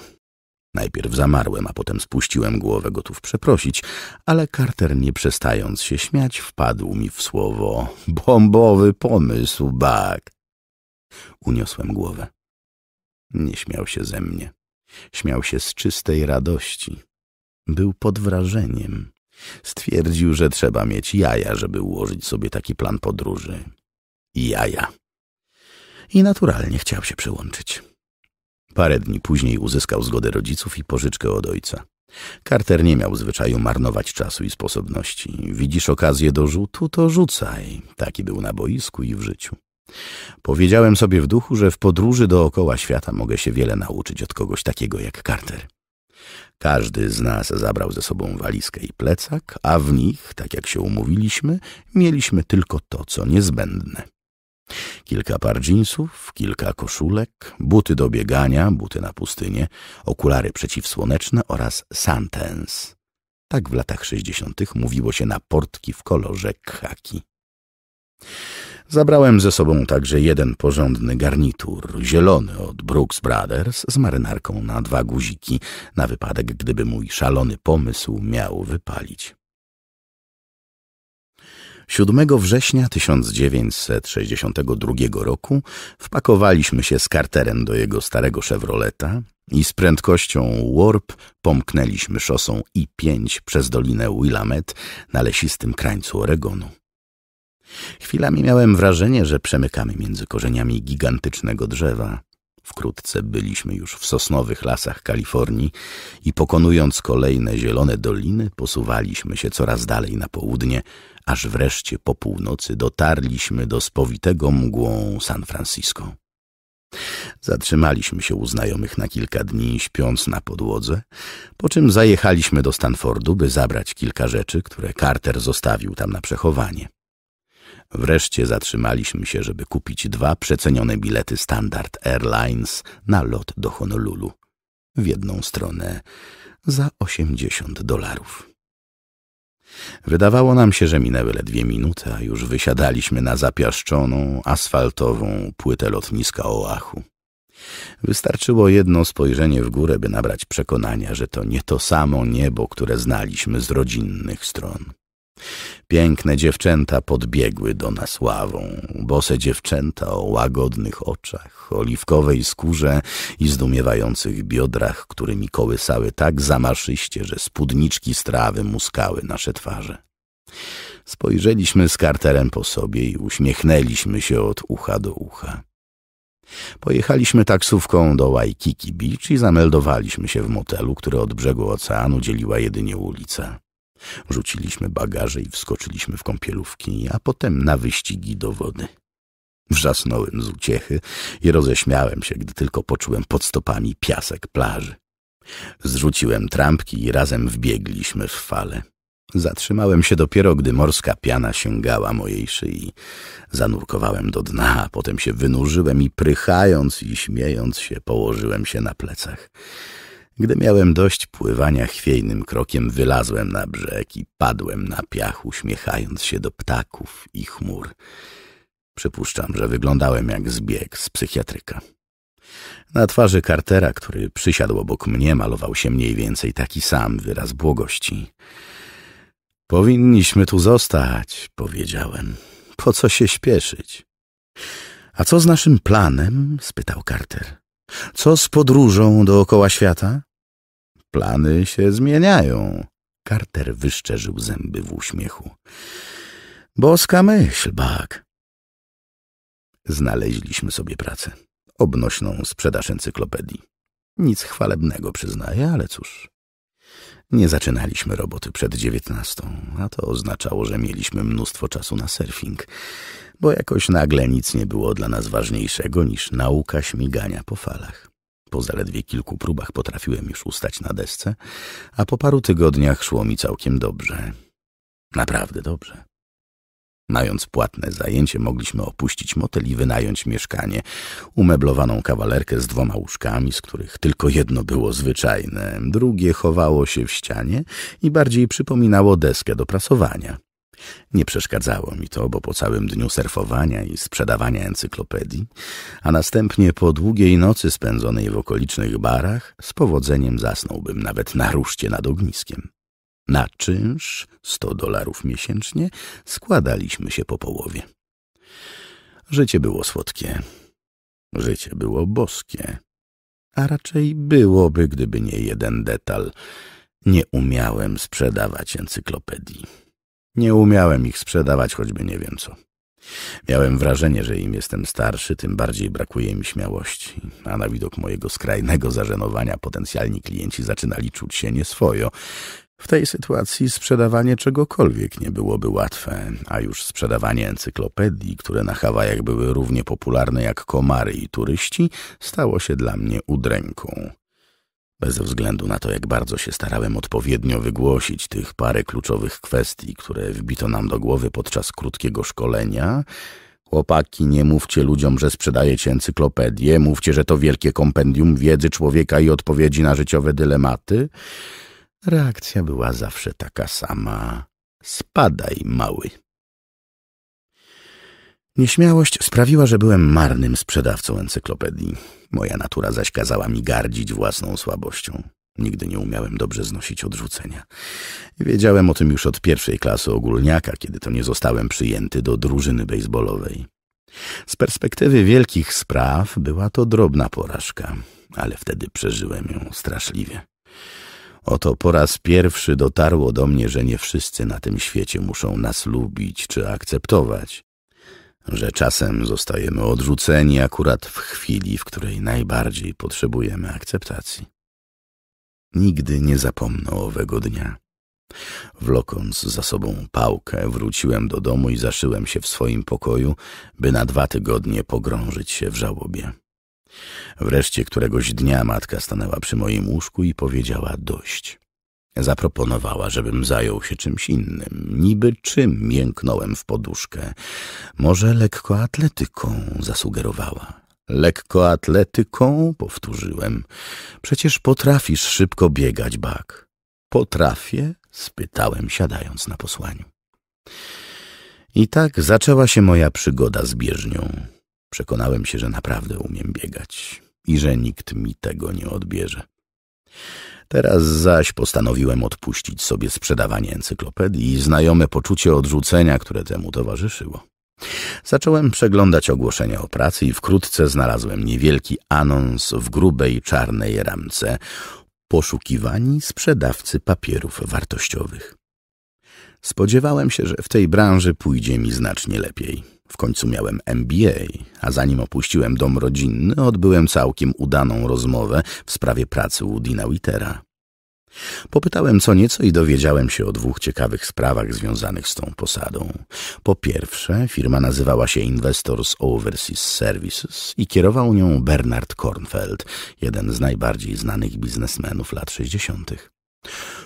Najpierw zamarłem, a potem spuściłem głowę, gotów przeprosić, ale Carter, nie przestając się śmiać, wpadł mi w słowo. Bombowy pomysł, Bak. Uniosłem głowę. Nie śmiał się ze mnie. Śmiał się z czystej radości. Był pod wrażeniem. Stwierdził, że trzeba mieć jaja, żeby ułożyć sobie taki plan podróży. Jaja. I naturalnie chciał się przyłączyć. Parę dni później uzyskał zgodę rodziców i pożyczkę od ojca. Carter nie miał zwyczaju marnować czasu i sposobności. Widzisz okazję do rzutu, to rzucaj. Taki był na boisku i w życiu. Powiedziałem sobie w duchu, że w podróży dookoła świata mogę się wiele nauczyć od kogoś takiego jak Carter. Każdy z nas zabrał ze sobą walizkę i plecak, a w nich, tak jak się umówiliśmy, mieliśmy tylko to, co niezbędne. Kilka par dżinsów, kilka koszulek, buty do biegania, buty na pustynię, okulary przeciwsłoneczne oraz santens. Tak w latach sześćdziesiątych mówiło się na portki w kolorze khaki. Zabrałem ze sobą także jeden porządny garnitur, zielony od Brooks Brothers z marynarką na dwa guziki, na wypadek gdyby mój szalony pomysł miał wypalić. 7 września 1962 roku wpakowaliśmy się z Carterem do jego starego Chevroleta i z prędkością warp pomknęliśmy szosą I-5 przez dolinę Willamette na lesistym krańcu Oregonu. Chwilami miałem wrażenie, że przemykamy między korzeniami gigantycznego drzewa. Wkrótce byliśmy już w sosnowych lasach Kalifornii i pokonując kolejne zielone doliny, posuwaliśmy się coraz dalej na południe, aż wreszcie po północy dotarliśmy do spowitego mgłą San Francisco. Zatrzymaliśmy się u znajomych na kilka dni, śpiąc na podłodze, po czym zajechaliśmy do Stanfordu, by zabrać kilka rzeczy, które Carter zostawił tam na przechowanie. Wreszcie zatrzymaliśmy się, żeby kupić dwa przecenione bilety Standard Airlines na lot do Honolulu. W jedną stronę za 80 dolarów. Wydawało nam się, że minęły ledwie minuty, a już wysiadaliśmy na zapiaszczoną, asfaltową płytę lotniska Oahu. Wystarczyło jedno spojrzenie w górę, by nabrać przekonania, że to nie to samo niebo, które znaliśmy z rodzinnych stron. Piękne dziewczęta podbiegły do nas ławą, bose dziewczęta o łagodnych oczach, oliwkowej skórze i zdumiewających biodrach, którymi kołysały tak zamaszyście, że spódniczki strawy muskały nasze twarze. Spojrzeliśmy z karterem po sobie i uśmiechnęliśmy się od ucha do ucha. Pojechaliśmy taksówką do Waikiki Beach i zameldowaliśmy się w motelu, który od brzegu oceanu dzieliła jedynie ulica. Rzuciliśmy bagaże i wskoczyliśmy w kąpielówki, a potem na wyścigi do wody. Wrzasnąłem z uciechy i roześmiałem się, gdy tylko poczułem pod stopami piasek plaży. Zrzuciłem trampki i razem wbiegliśmy w fale. Zatrzymałem się dopiero, gdy morska piana sięgała mojej szyi. Zanurkowałem do dna, a potem się wynurzyłem i prychając i śmiejąc się położyłem się na plecach. Gdy miałem dość pływania chwiejnym krokiem, wylazłem na brzeg i padłem na piach, uśmiechając się do ptaków i chmur. Przypuszczam, że wyglądałem jak zbieg z psychiatryka. Na twarzy Cartera, który przysiadł obok mnie, malował się mniej więcej taki sam wyraz błogości. Powinniśmy tu zostać, powiedziałem. Po co się śpieszyć? A co z naszym planem? spytał Carter. Co z podróżą dookoła świata? Plany się zmieniają. Carter wyszczerzył zęby w uśmiechu. Boska myśl, Bak. Znaleźliśmy sobie pracę. Obnośną sprzedaż encyklopedii. Nic chwalebnego, przyznaję, ale cóż. Nie zaczynaliśmy roboty przed dziewiętnastą, a to oznaczało, że mieliśmy mnóstwo czasu na surfing bo jakoś nagle nic nie było dla nas ważniejszego niż nauka śmigania po falach. Po zaledwie kilku próbach potrafiłem już ustać na desce, a po paru tygodniach szło mi całkiem dobrze. Naprawdę dobrze. Mając płatne zajęcie, mogliśmy opuścić motel i wynająć mieszkanie, umeblowaną kawalerkę z dwoma łóżkami, z których tylko jedno było zwyczajne, drugie chowało się w ścianie i bardziej przypominało deskę do prasowania. Nie przeszkadzało mi to, bo po całym dniu surfowania i sprzedawania encyklopedii, a następnie po długiej nocy spędzonej w okolicznych barach, z powodzeniem zasnąłbym nawet na ruszcie nad ogniskiem. Na czynsz 100 dolarów miesięcznie składaliśmy się po połowie. Życie było słodkie. Życie było boskie. A raczej byłoby, gdyby nie jeden detal. Nie umiałem sprzedawać encyklopedii. Nie umiałem ich sprzedawać, choćby nie wiem co. Miałem wrażenie, że im jestem starszy, tym bardziej brakuje mi śmiałości, a na widok mojego skrajnego zażenowania potencjalni klienci zaczynali czuć się nieswojo. W tej sytuacji sprzedawanie czegokolwiek nie byłoby łatwe, a już sprzedawanie encyklopedii, które na Hawajach były równie popularne jak komary i turyści, stało się dla mnie udręką. Bez względu na to, jak bardzo się starałem odpowiednio wygłosić tych parę kluczowych kwestii, które wbito nam do głowy podczas krótkiego szkolenia, chłopaki, nie mówcie ludziom, że sprzedajecie encyklopedię, mówcie, że to wielkie kompendium wiedzy człowieka i odpowiedzi na życiowe dylematy. Reakcja była zawsze taka sama. Spadaj, mały. Nieśmiałość sprawiła, że byłem marnym sprzedawcą encyklopedii. Moja natura zaś kazała mi gardzić własną słabością. Nigdy nie umiałem dobrze znosić odrzucenia. Wiedziałem o tym już od pierwszej klasy ogólniaka, kiedy to nie zostałem przyjęty do drużyny bejsbolowej. Z perspektywy wielkich spraw była to drobna porażka, ale wtedy przeżyłem ją straszliwie. Oto po raz pierwszy dotarło do mnie, że nie wszyscy na tym świecie muszą nas lubić czy akceptować że czasem zostajemy odrzuceni akurat w chwili, w której najbardziej potrzebujemy akceptacji. Nigdy nie zapomnę owego dnia. Wlokąc za sobą pałkę, wróciłem do domu i zaszyłem się w swoim pokoju, by na dwa tygodnie pogrążyć się w żałobie. Wreszcie któregoś dnia matka stanęła przy moim łóżku i powiedziała dość. Zaproponowała, żebym zajął się czymś innym. Niby czym mięknąłem w poduszkę. Może lekkoatletyką, zasugerowała. Lekkoatletyką? Powtórzyłem. Przecież potrafisz szybko biegać, Bak. Potrafię? Spytałem, siadając na posłaniu. I tak zaczęła się moja przygoda z bieżnią. Przekonałem się, że naprawdę umiem biegać i że nikt mi tego nie odbierze. Teraz zaś postanowiłem odpuścić sobie sprzedawanie encyklopedii i znajome poczucie odrzucenia, które temu towarzyszyło. Zacząłem przeglądać ogłoszenia o pracy i wkrótce znalazłem niewielki anons w grubej czarnej ramce poszukiwani sprzedawcy papierów wartościowych. Spodziewałem się, że w tej branży pójdzie mi znacznie lepiej. W końcu miałem MBA, a zanim opuściłem dom rodzinny, odbyłem całkiem udaną rozmowę w sprawie pracy u Dina Wittera. Popytałem co nieco i dowiedziałem się o dwóch ciekawych sprawach związanych z tą posadą. Po pierwsze, firma nazywała się Investors Overseas Services i kierował nią Bernard Kornfeld, jeden z najbardziej znanych biznesmenów lat 60.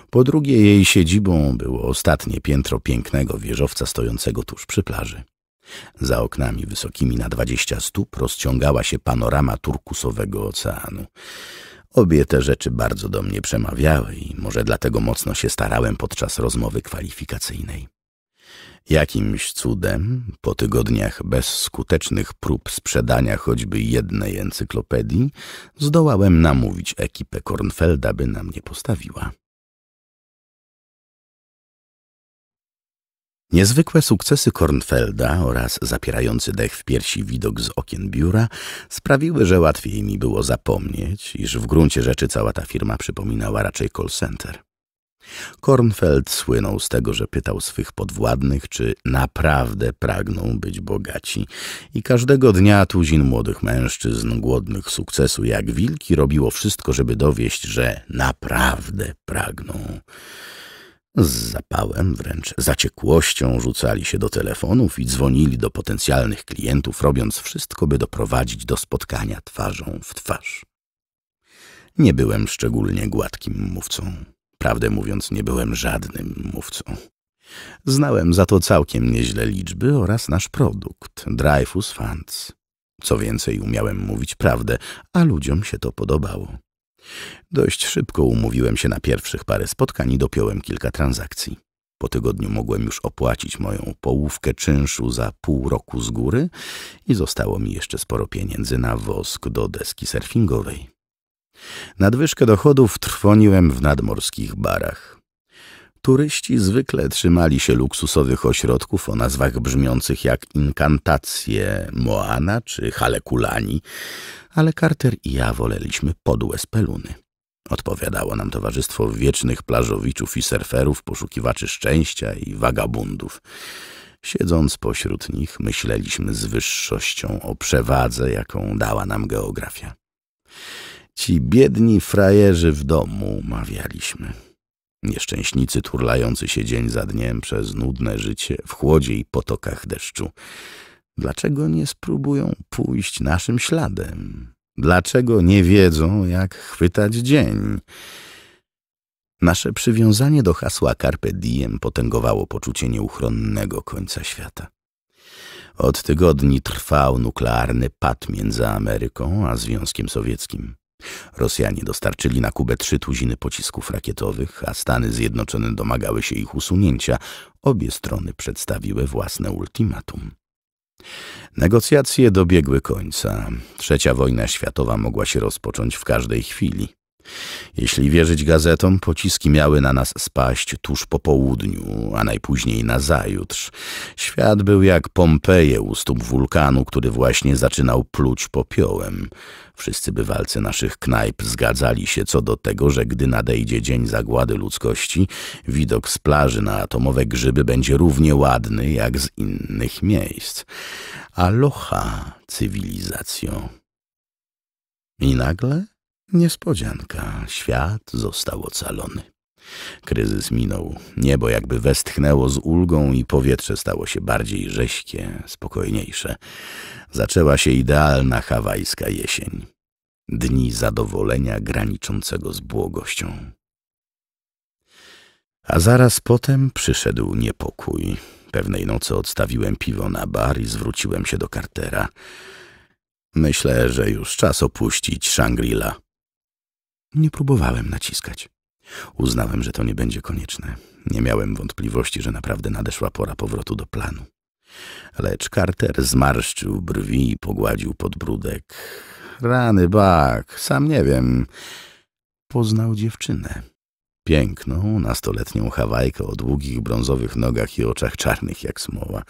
Po drugie, jej siedzibą było ostatnie piętro pięknego wieżowca stojącego tuż przy plaży. Za oknami wysokimi na dwadzieścia stóp rozciągała się panorama turkusowego oceanu. Obie te rzeczy bardzo do mnie przemawiały i może dlatego mocno się starałem podczas rozmowy kwalifikacyjnej. Jakimś cudem, po tygodniach bezskutecznych prób sprzedania choćby jednej encyklopedii, zdołałem namówić ekipę Kornfelda, by na mnie postawiła. Niezwykłe sukcesy Kornfelda oraz zapierający dech w piersi widok z okien biura sprawiły, że łatwiej mi było zapomnieć, iż w gruncie rzeczy cała ta firma przypominała raczej call center. Kornfeld słynął z tego, że pytał swych podwładnych, czy naprawdę pragną być bogaci i każdego dnia tuzin młodych mężczyzn głodnych sukcesu jak wilki robiło wszystko, żeby dowieść, że naprawdę pragną. Z zapałem, wręcz zaciekłością rzucali się do telefonów i dzwonili do potencjalnych klientów, robiąc wszystko, by doprowadzić do spotkania twarzą w twarz. Nie byłem szczególnie gładkim mówcą. Prawdę mówiąc, nie byłem żadnym mówcą. Znałem za to całkiem nieźle liczby oraz nasz produkt, Dreyfus Funds. Co więcej, umiałem mówić prawdę, a ludziom się to podobało. Dość szybko umówiłem się na pierwszych parę spotkań i dopiąłem kilka transakcji. Po tygodniu mogłem już opłacić moją połówkę czynszu za pół roku z góry i zostało mi jeszcze sporo pieniędzy na wosk do deski surfingowej. Nadwyżkę dochodów trwoniłem w nadmorskich barach. Turyści zwykle trzymali się luksusowych ośrodków o nazwach brzmiących jak Inkantacje Moana czy Halekulani, ale Carter i ja woleliśmy podłe speluny. Odpowiadało nam towarzystwo wiecznych plażowiczów i surferów, poszukiwaczy szczęścia i wagabundów. Siedząc pośród nich, myśleliśmy z wyższością o przewadze, jaką dała nam geografia. Ci biedni frajerzy w domu, mawialiśmy – Nieszczęśnicy turlający się dzień za dniem przez nudne życie w chłodzie i potokach deszczu. Dlaczego nie spróbują pójść naszym śladem? Dlaczego nie wiedzą, jak chwytać dzień? Nasze przywiązanie do hasła Carpe Diem potęgowało poczucie nieuchronnego końca świata. Od tygodni trwał nuklearny pad między Ameryką a Związkiem Sowieckim. Rosjanie dostarczyli na Kubę trzy tuziny pocisków rakietowych, a Stany Zjednoczone domagały się ich usunięcia. Obie strony przedstawiły własne ultimatum. Negocjacje dobiegły końca. Trzecia wojna światowa mogła się rozpocząć w każdej chwili. Jeśli wierzyć gazetom, pociski miały na nas spaść tuż po południu, a najpóźniej nazajutrz. Świat był jak Pompeje u stóp wulkanu, który właśnie zaczynał pluć popiołem. Wszyscy bywalcy naszych knajp zgadzali się co do tego, że gdy nadejdzie dzień zagłady ludzkości, widok z plaży na atomowe grzyby będzie równie ładny jak z innych miejsc. Aloha, cywilizacjo. I nagle Niespodzianka. Świat został ocalony. Kryzys minął. Niebo jakby westchnęło z ulgą i powietrze stało się bardziej rześkie, spokojniejsze. Zaczęła się idealna hawajska jesień. Dni zadowolenia graniczącego z błogością. A zaraz potem przyszedł niepokój. Pewnej nocy odstawiłem piwo na bar i zwróciłem się do kartera. Myślę, że już czas opuścić Shangri-La. Nie próbowałem naciskać. Uznałem, że to nie będzie konieczne. Nie miałem wątpliwości, że naprawdę nadeszła pora powrotu do planu. Lecz Carter zmarszczył brwi i pogładził podbródek. Rany bak, sam nie wiem. Poznał dziewczynę. Piękną, nastoletnią Hawajkę o długich brązowych nogach i oczach czarnych jak smoła.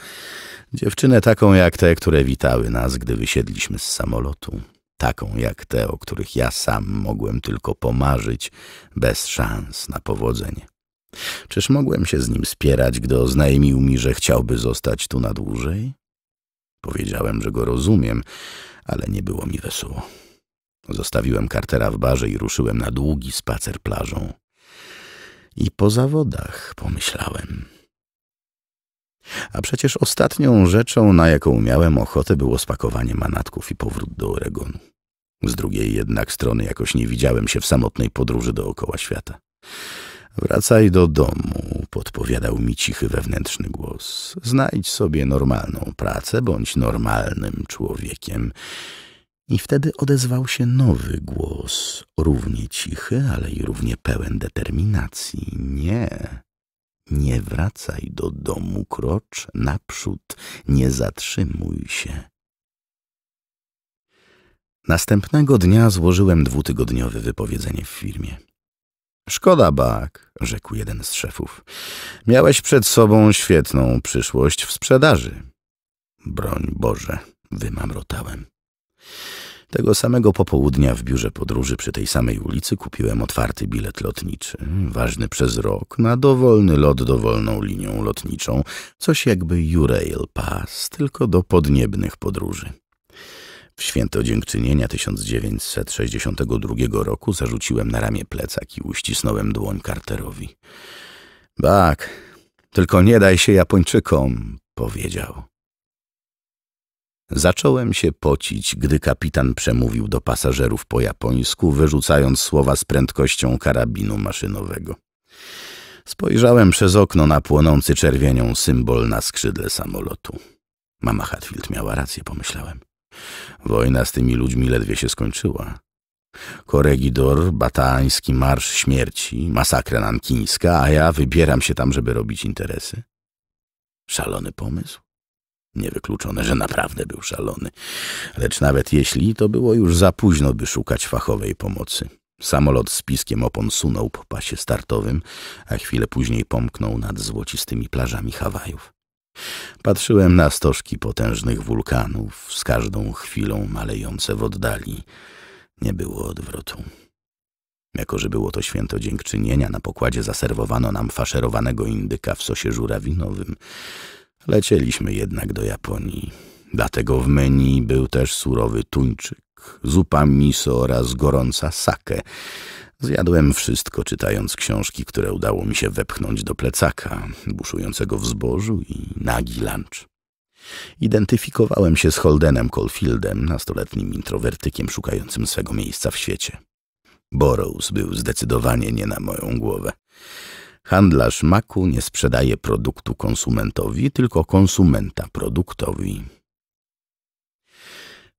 Dziewczynę taką jak te, które witały nas, gdy wysiedliśmy z samolotu taką jak te, o których ja sam mogłem tylko pomarzyć, bez szans na powodzenie. Czyż mogłem się z nim spierać, gdy oznajmił mi, że chciałby zostać tu na dłużej? Powiedziałem, że go rozumiem, ale nie było mi wesoło. Zostawiłem kartera w barze i ruszyłem na długi spacer plażą. I po zawodach pomyślałem – a przecież ostatnią rzeczą, na jaką miałem ochotę, było spakowanie manatków i powrót do Oregonu. Z drugiej jednak strony jakoś nie widziałem się w samotnej podróży dookoła świata. Wracaj do domu, podpowiadał mi cichy wewnętrzny głos. Znajdź sobie normalną pracę, bądź normalnym człowiekiem. I wtedy odezwał się nowy głos, równie cichy, ale i równie pełen determinacji. Nie, nie wracaj do domu, krocz naprzód, nie zatrzymuj się. Następnego dnia złożyłem dwutygodniowe wypowiedzenie w firmie. Szkoda, Bak, rzekł jeden z szefów. Miałeś przed sobą świetną przyszłość w sprzedaży. Broń Boże, wymamrotałem. Tego samego popołudnia w biurze podróży przy tej samej ulicy kupiłem otwarty bilet lotniczy, ważny przez rok, na dowolny lot dowolną linią lotniczą, coś jakby Urail Pass, tylko do podniebnych podróży. W święto dziękczynienia 1962 roku zarzuciłem na ramię plecak i uścisnąłem dłoń Carterowi. Bak, tylko nie daj się Japończykom, powiedział. Zacząłem się pocić, gdy kapitan przemówił do pasażerów po japońsku, wyrzucając słowa z prędkością karabinu maszynowego. Spojrzałem przez okno na płonący czerwienią symbol na skrzydle samolotu. Mama Hatfield miała rację, pomyślałem. Wojna z tymi ludźmi ledwie się skończyła. Koregidor, batański marsz śmierci, masakra nankińska, a ja wybieram się tam, żeby robić interesy. Szalony pomysł. Niewykluczone, że naprawdę był szalony. Lecz nawet jeśli, to było już za późno, by szukać fachowej pomocy. Samolot z piskiem opon sunął po pasie startowym, a chwilę później pomknął nad złocistymi plażami Hawajów. Patrzyłem na stożki potężnych wulkanów, z każdą chwilą malejące w oddali. Nie było odwrotu. Jako, że było to święto dziękczynienia, na pokładzie zaserwowano nam faszerowanego indyka w sosie żurawinowym. Lecieliśmy jednak do Japonii. Dlatego w menu był też surowy tuńczyk, zupa miso oraz gorąca sake. Zjadłem wszystko, czytając książki, które udało mi się wepchnąć do plecaka, buszującego w zbożu i nagi lunch. Identyfikowałem się z Holdenem Caulfieldem, nastoletnim introwertykiem szukającym swego miejsca w świecie. Borrows był zdecydowanie nie na moją głowę. Handlarz maku nie sprzedaje produktu konsumentowi, tylko konsumenta produktowi.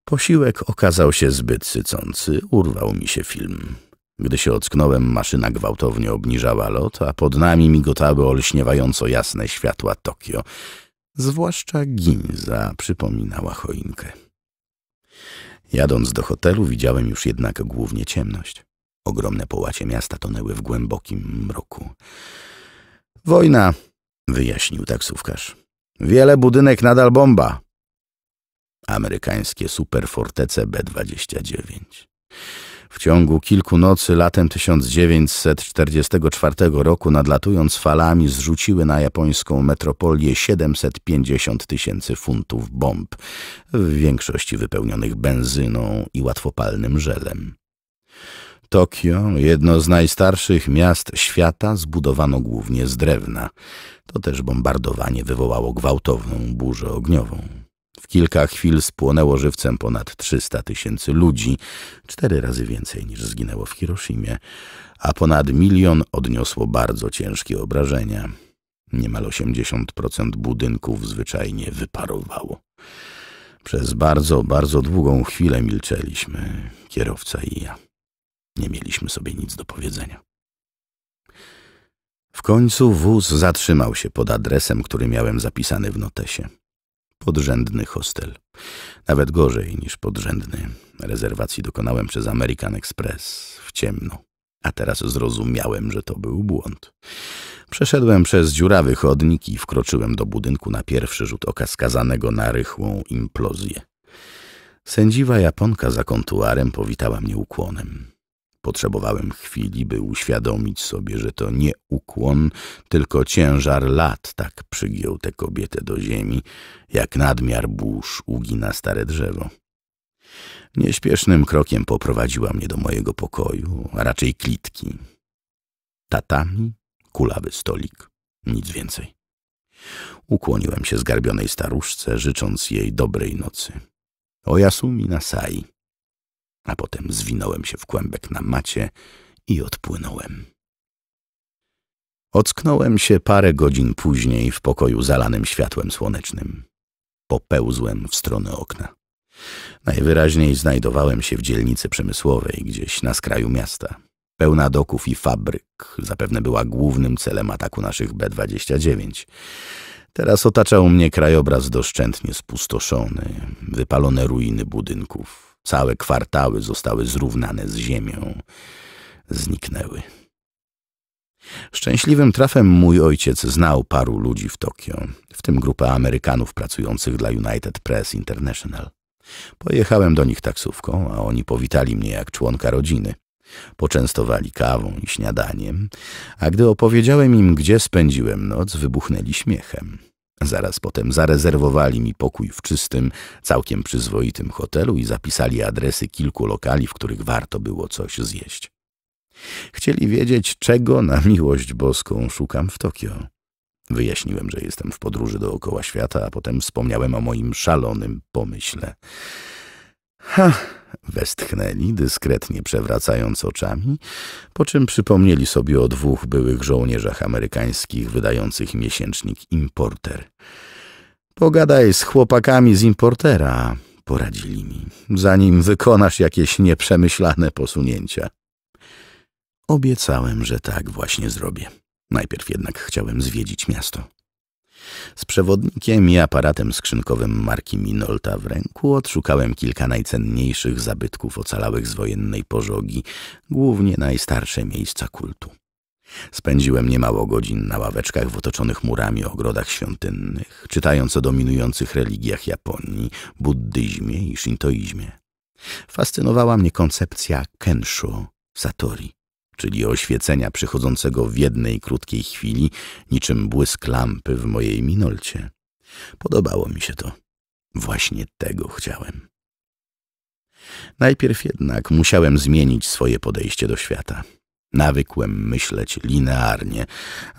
Posiłek okazał się zbyt sycący, urwał mi się film. Gdy się ocknąłem, maszyna gwałtownie obniżała lot, a pod nami migotały olśniewająco jasne światła Tokio. Zwłaszcza Ginza przypominała choinkę. Jadąc do hotelu widziałem już jednak głównie ciemność. Ogromne połacie miasta tonęły w głębokim mroku. Wojna, wyjaśnił taksówkarz. Wiele budynek nadal bomba. Amerykańskie superfortece B-29. W ciągu kilku nocy latem 1944 roku, nadlatując falami, zrzuciły na japońską metropolię 750 tysięcy funtów bomb, w większości wypełnionych benzyną i łatwopalnym żelem. Tokio, jedno z najstarszych miast świata, zbudowano głównie z drewna. To też bombardowanie wywołało gwałtowną burzę ogniową. W kilka chwil spłonęło żywcem ponad 300 tysięcy ludzi, cztery razy więcej niż zginęło w Hiroshimie, a ponad milion odniosło bardzo ciężkie obrażenia. Niemal 80% budynków zwyczajnie wyparowało. Przez bardzo, bardzo długą chwilę milczeliśmy, kierowca i ja nie mieliśmy sobie nic do powiedzenia. W końcu wóz zatrzymał się pod adresem, który miałem zapisany w notesie. Podrzędny hostel. Nawet gorzej niż podrzędny. Rezerwacji dokonałem przez American Express w ciemno. A teraz zrozumiałem, że to był błąd. Przeszedłem przez dziurawy chodnik i wkroczyłem do budynku na pierwszy rzut oka skazanego na rychłą implozję. Sędziwa Japonka za kontuarem powitała mnie ukłonem. Potrzebowałem chwili, by uświadomić sobie, że to nie ukłon, tylko ciężar lat tak przygiął tę kobietę do ziemi, jak nadmiar burz ugina stare drzewo. Nieśpiesznym krokiem poprowadziła mnie do mojego pokoju, a raczej klitki. Tatami, kulawy stolik, nic więcej. Ukłoniłem się zgarbionej staruszce, życząc jej dobrej nocy. O Yasumi Nasai a potem zwinąłem się w kłębek na macie i odpłynąłem. Ocknąłem się parę godzin później w pokoju zalanym światłem słonecznym. Popełzłem w stronę okna. Najwyraźniej znajdowałem się w dzielnicy przemysłowej, gdzieś na skraju miasta. Pełna doków i fabryk zapewne była głównym celem ataku naszych B-29. Teraz otaczał mnie krajobraz doszczętnie spustoszony, wypalone ruiny budynków, Całe kwartały zostały zrównane z ziemią. Zniknęły. Szczęśliwym trafem mój ojciec znał paru ludzi w Tokio, w tym grupę Amerykanów pracujących dla United Press International. Pojechałem do nich taksówką, a oni powitali mnie jak członka rodziny. Poczęstowali kawą i śniadaniem, a gdy opowiedziałem im, gdzie spędziłem noc, wybuchnęli śmiechem. Zaraz potem zarezerwowali mi pokój w czystym, całkiem przyzwoitym hotelu i zapisali adresy kilku lokali, w których warto było coś zjeść. Chcieli wiedzieć, czego na miłość boską szukam w Tokio. Wyjaśniłem, że jestem w podróży dookoła świata, a potem wspomniałem o moim szalonym pomyśle. Ha! Westchnęli, dyskretnie przewracając oczami, po czym przypomnieli sobie o dwóch byłych żołnierzach amerykańskich wydających miesięcznik Importer. Pogadaj z chłopakami z Importera, poradzili mi, zanim wykonasz jakieś nieprzemyślane posunięcia. Obiecałem, że tak właśnie zrobię. Najpierw jednak chciałem zwiedzić miasto. Z przewodnikiem i aparatem skrzynkowym marki Minolta w ręku odszukałem kilka najcenniejszych zabytków ocalałych z wojennej pożogi, głównie najstarsze miejsca kultu. Spędziłem niemało godzin na ławeczkach w otoczonych murami ogrodach świątynnych, czytając o dominujących religiach Japonii, buddyzmie i szintoizmie. Fascynowała mnie koncepcja Kensho, Satori, czyli oświecenia przychodzącego w jednej krótkiej chwili, niczym błysk lampy w mojej minolcie. Podobało mi się to. Właśnie tego chciałem. Najpierw jednak musiałem zmienić swoje podejście do świata. Nawykłem myśleć linearnie,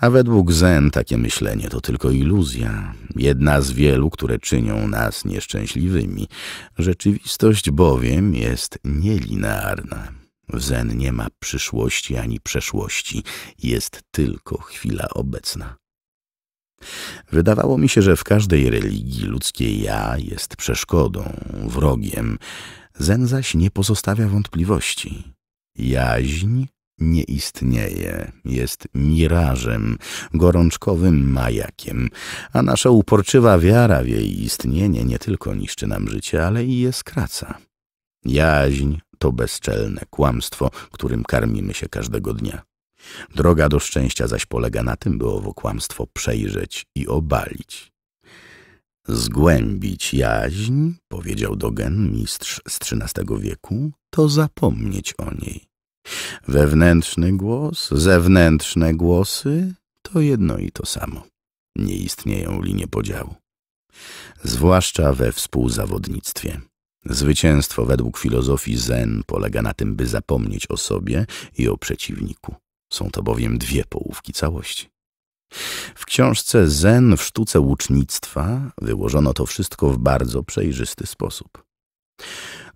a według Zen takie myślenie to tylko iluzja, jedna z wielu, które czynią nas nieszczęśliwymi. Rzeczywistość bowiem jest nielinearna. W Zen nie ma przyszłości ani przeszłości, jest tylko chwila obecna. Wydawało mi się, że w każdej religii ludzkie ja jest przeszkodą, wrogiem. Zen zaś nie pozostawia wątpliwości. Jaźń nie istnieje, jest mirażem, gorączkowym majakiem, a nasza uporczywa wiara w jej istnienie nie tylko niszczy nam życie, ale i je skraca. Jaźń to bezczelne kłamstwo, którym karmimy się każdego dnia. Droga do szczęścia zaś polega na tym, by owo kłamstwo przejrzeć i obalić. Zgłębić jaźń, powiedział Dogen, mistrz z XIII wieku, to zapomnieć o niej. Wewnętrzny głos, zewnętrzne głosy to jedno i to samo. Nie istnieją linie podziału. Zwłaszcza we współzawodnictwie. Zwycięstwo według filozofii Zen polega na tym, by zapomnieć o sobie i o przeciwniku. Są to bowiem dwie połówki całości. W książce Zen w sztuce łucznictwa wyłożono to wszystko w bardzo przejrzysty sposób.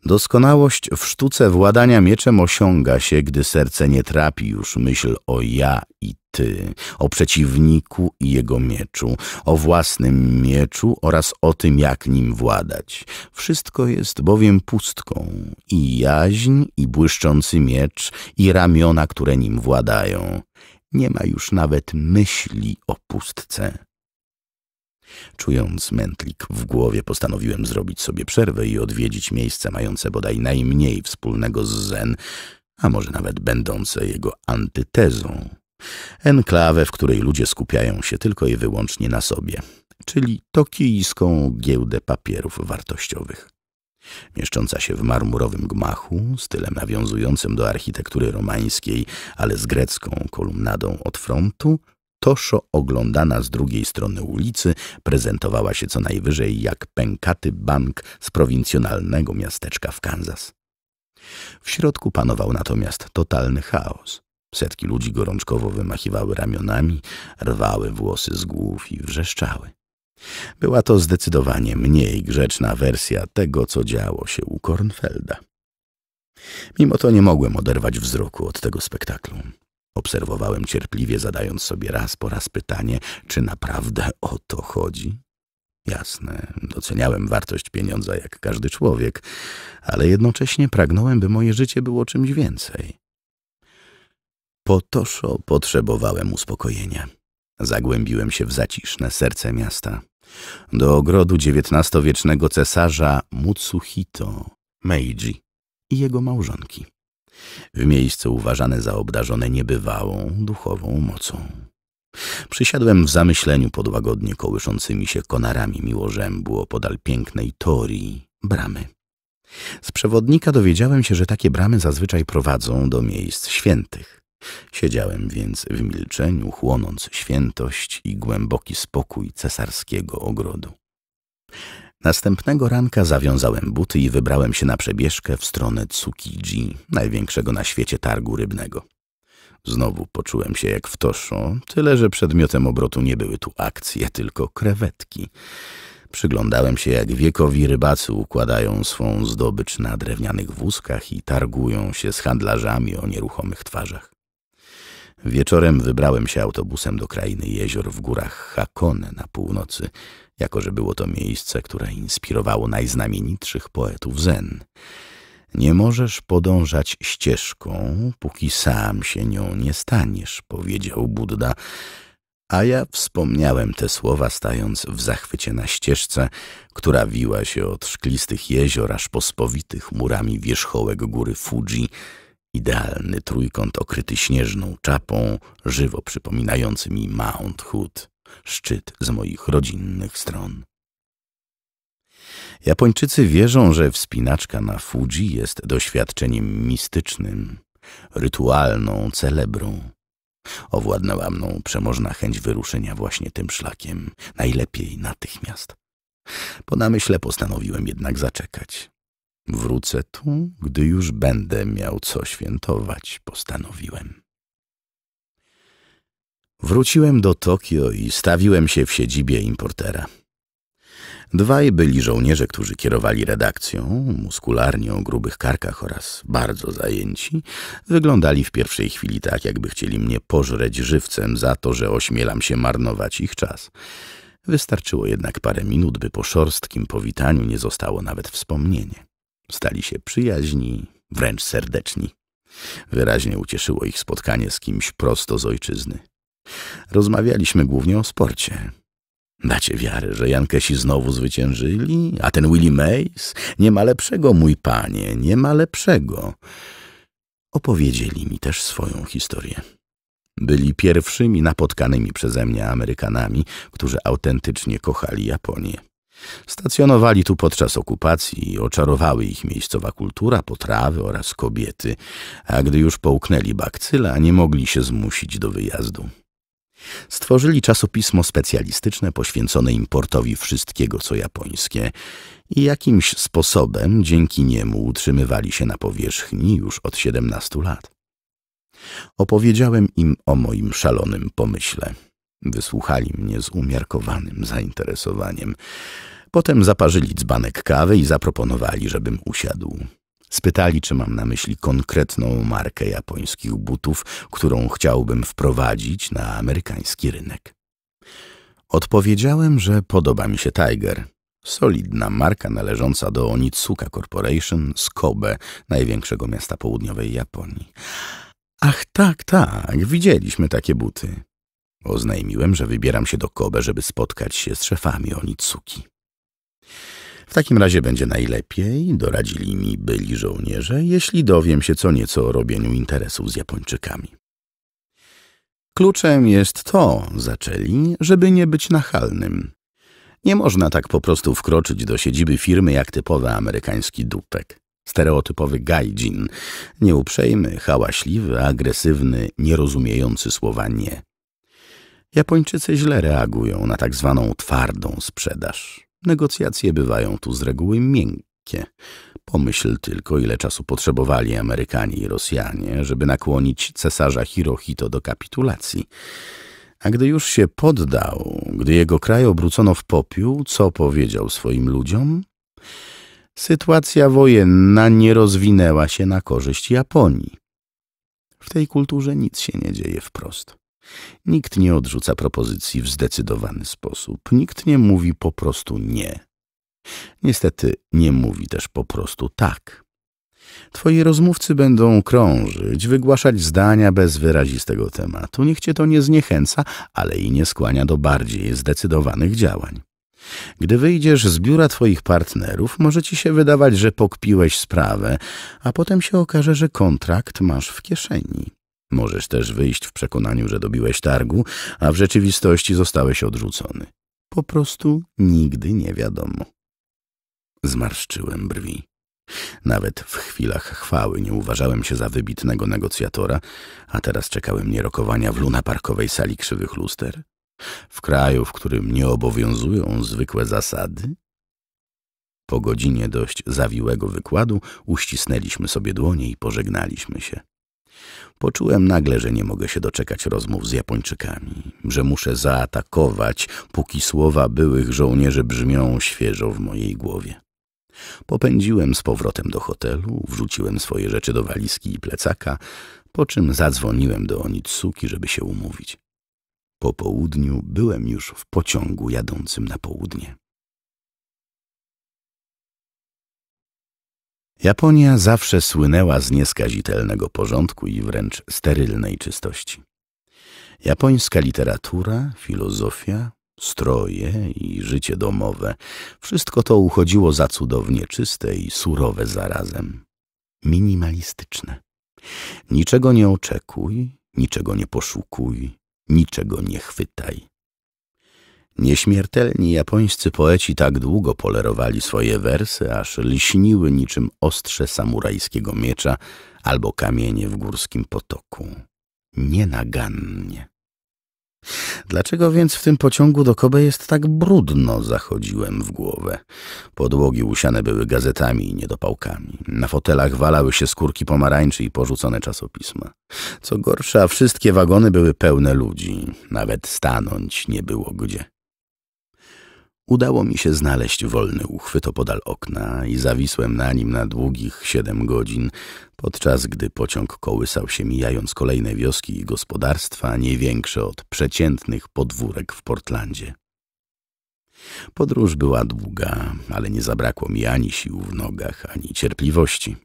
Doskonałość w sztuce władania mieczem osiąga się, gdy serce nie trapi już myśl o ja i ty, o przeciwniku i jego mieczu, o własnym mieczu oraz o tym, jak nim władać. Wszystko jest bowiem pustką, i jaźń, i błyszczący miecz, i ramiona, które nim władają. Nie ma już nawet myśli o pustce. Czując mętlik w głowie, postanowiłem zrobić sobie przerwę i odwiedzić miejsce mające bodaj najmniej wspólnego z Zen, a może nawet będące jego antytezą. Enklawę, w której ludzie skupiają się tylko i wyłącznie na sobie, czyli tokijską giełdę papierów wartościowych. Mieszcząca się w marmurowym gmachu, stylem nawiązującym do architektury romańskiej, ale z grecką kolumnadą od frontu, Toszo, oglądana z drugiej strony ulicy, prezentowała się co najwyżej jak pękaty bank z prowincjonalnego miasteczka w Kansas. W środku panował natomiast totalny chaos. Setki ludzi gorączkowo wymachiwały ramionami, rwały włosy z głów i wrzeszczały. Była to zdecydowanie mniej grzeczna wersja tego, co działo się u Kornfelda. Mimo to nie mogłem oderwać wzroku od tego spektaklu. Obserwowałem cierpliwie, zadając sobie raz po raz pytanie, czy naprawdę o to chodzi. Jasne, doceniałem wartość pieniądza jak każdy człowiek, ale jednocześnie pragnąłem, by moje życie było czymś więcej. Po toszo potrzebowałem uspokojenia. Zagłębiłem się w zaciszne serce miasta. Do ogrodu XIX-wiecznego cesarza Mutsuhito Meiji i jego małżonki w miejsce uważane za obdarzone niebywałą duchową mocą. Przysiadłem w zamyśleniu pod łagodnie kołyszącymi się konarami miłożębu opodal pięknej torii bramy. Z przewodnika dowiedziałem się, że takie bramy zazwyczaj prowadzą do miejsc świętych. Siedziałem więc w milczeniu, chłonąc świętość i głęboki spokój cesarskiego ogrodu. Następnego ranka zawiązałem buty i wybrałem się na przebieżkę w stronę Tsukiji, największego na świecie targu rybnego. Znowu poczułem się jak w toszo, tyle że przedmiotem obrotu nie były tu akcje, tylko krewetki. Przyglądałem się, jak wiekowi rybacy układają swą zdobycz na drewnianych wózkach i targują się z handlarzami o nieruchomych twarzach. Wieczorem wybrałem się autobusem do krainy jezior w górach Hakone na północy, jako że było to miejsce, które inspirowało najznamienitszych poetów Zen. Nie możesz podążać ścieżką, póki sam się nią nie staniesz, powiedział Buddha, a ja wspomniałem te słowa, stając w zachwycie na ścieżce, która wiła się od szklistych jezior aż pospowitych murami wierzchołek góry Fuji, idealny trójkąt okryty śnieżną czapą, żywo przypominający mi Mount Hood szczyt z moich rodzinnych stron. Japończycy wierzą, że wspinaczka na Fuji jest doświadczeniem mistycznym, rytualną celebrą. Owładnęła mną przemożna chęć wyruszenia właśnie tym szlakiem, najlepiej natychmiast. Po namyśle postanowiłem jednak zaczekać. Wrócę tu, gdy już będę miał co świętować, postanowiłem. Wróciłem do Tokio i stawiłem się w siedzibie importera. Dwaj byli żołnierze, którzy kierowali redakcją, muskularnie o grubych karkach oraz bardzo zajęci, wyglądali w pierwszej chwili tak, jakby chcieli mnie pożreć żywcem za to, że ośmielam się marnować ich czas. Wystarczyło jednak parę minut, by po szorstkim powitaniu nie zostało nawet wspomnienie. Stali się przyjaźni, wręcz serdeczni. Wyraźnie ucieszyło ich spotkanie z kimś prosto z ojczyzny. Rozmawialiśmy głównie o sporcie. Dacie wiarę, że Jankesi znowu zwyciężyli, a ten Willie Mays? Nie ma lepszego, mój panie, nie ma lepszego. Opowiedzieli mi też swoją historię. Byli pierwszymi napotkanymi przeze mnie Amerykanami, którzy autentycznie kochali Japonię. Stacjonowali tu podczas okupacji i oczarowały ich miejscowa kultura, potrawy oraz kobiety, a gdy już połknęli bakcyla, nie mogli się zmusić do wyjazdu. Stworzyli czasopismo specjalistyczne poświęcone importowi wszystkiego, co japońskie i jakimś sposobem dzięki niemu utrzymywali się na powierzchni już od 17 lat. Opowiedziałem im o moim szalonym pomyśle. Wysłuchali mnie z umiarkowanym zainteresowaniem. Potem zaparzyli dzbanek kawy i zaproponowali, żebym usiadł. Spytali, czy mam na myśli konkretną markę japońskich butów, którą chciałbym wprowadzić na amerykański rynek. Odpowiedziałem, że podoba mi się Tiger. Solidna marka należąca do Onitsuka Corporation z Kobe, największego miasta południowej Japonii. Ach tak, tak, widzieliśmy takie buty. Oznajmiłem, że wybieram się do Kobe, żeby spotkać się z szefami Onitsuki. W takim razie będzie najlepiej, doradzili mi byli żołnierze, jeśli dowiem się co nieco o robieniu interesów z Japończykami. Kluczem jest to, zaczęli, żeby nie być nachalnym. Nie można tak po prostu wkroczyć do siedziby firmy jak typowy amerykański dupek. Stereotypowy gajdzin, nieuprzejmy, hałaśliwy, agresywny, nierozumiejący słowa nie. Japończycy źle reagują na tak zwaną twardą sprzedaż. Negocjacje bywają tu z reguły miękkie. Pomyśl tylko, ile czasu potrzebowali Amerykanie i Rosjanie, żeby nakłonić cesarza Hirohito do kapitulacji. A gdy już się poddał, gdy jego kraj obrócono w popiół, co powiedział swoim ludziom? Sytuacja wojenna nie rozwinęła się na korzyść Japonii. W tej kulturze nic się nie dzieje wprost. Nikt nie odrzuca propozycji w zdecydowany sposób. Nikt nie mówi po prostu nie. Niestety nie mówi też po prostu tak. Twoi rozmówcy będą krążyć, wygłaszać zdania bez wyrazistego tematu. Niech cię to nie zniechęca, ale i nie skłania do bardziej zdecydowanych działań. Gdy wyjdziesz z biura twoich partnerów, może ci się wydawać, że pokpiłeś sprawę, a potem się okaże, że kontrakt masz w kieszeni. Możesz też wyjść w przekonaniu, że dobiłeś targu, a w rzeczywistości zostałeś odrzucony. Po prostu nigdy nie wiadomo. Zmarszczyłem brwi. Nawet w chwilach chwały nie uważałem się za wybitnego negocjatora, a teraz czekały mnie rokowania w lunaparkowej sali krzywych luster. W kraju, w którym nie obowiązują zwykłe zasady? Po godzinie dość zawiłego wykładu uścisnęliśmy sobie dłonie i pożegnaliśmy się. Poczułem nagle, że nie mogę się doczekać rozmów z Japończykami, że muszę zaatakować, póki słowa byłych żołnierzy brzmią świeżo w mojej głowie. Popędziłem z powrotem do hotelu, wrzuciłem swoje rzeczy do walizki i plecaka, po czym zadzwoniłem do Onitsuki, żeby się umówić. Po południu byłem już w pociągu jadącym na południe. Japonia zawsze słynęła z nieskazitelnego porządku i wręcz sterylnej czystości. Japońska literatura, filozofia, stroje i życie domowe – wszystko to uchodziło za cudownie czyste i surowe zarazem. Minimalistyczne. Niczego nie oczekuj, niczego nie poszukuj, niczego nie chwytaj. Nieśmiertelni japońscy poeci tak długo polerowali swoje wersy, aż lśniły niczym ostrze samurajskiego miecza albo kamienie w górskim potoku. Nienagannie. Dlaczego więc w tym pociągu do Kobe jest tak brudno, zachodziłem w głowę. Podłogi usiane były gazetami i niedopałkami. Na fotelach walały się skórki pomarańczy i porzucone czasopisma. Co gorsza, wszystkie wagony były pełne ludzi. Nawet stanąć nie było gdzie. Udało mi się znaleźć wolny uchwyt opodal okna i zawisłem na nim na długich siedem godzin, podczas gdy pociąg kołysał się mijając kolejne wioski i gospodarstwa nie większe od przeciętnych podwórek w Portlandzie. Podróż była długa, ale nie zabrakło mi ani sił w nogach, ani cierpliwości.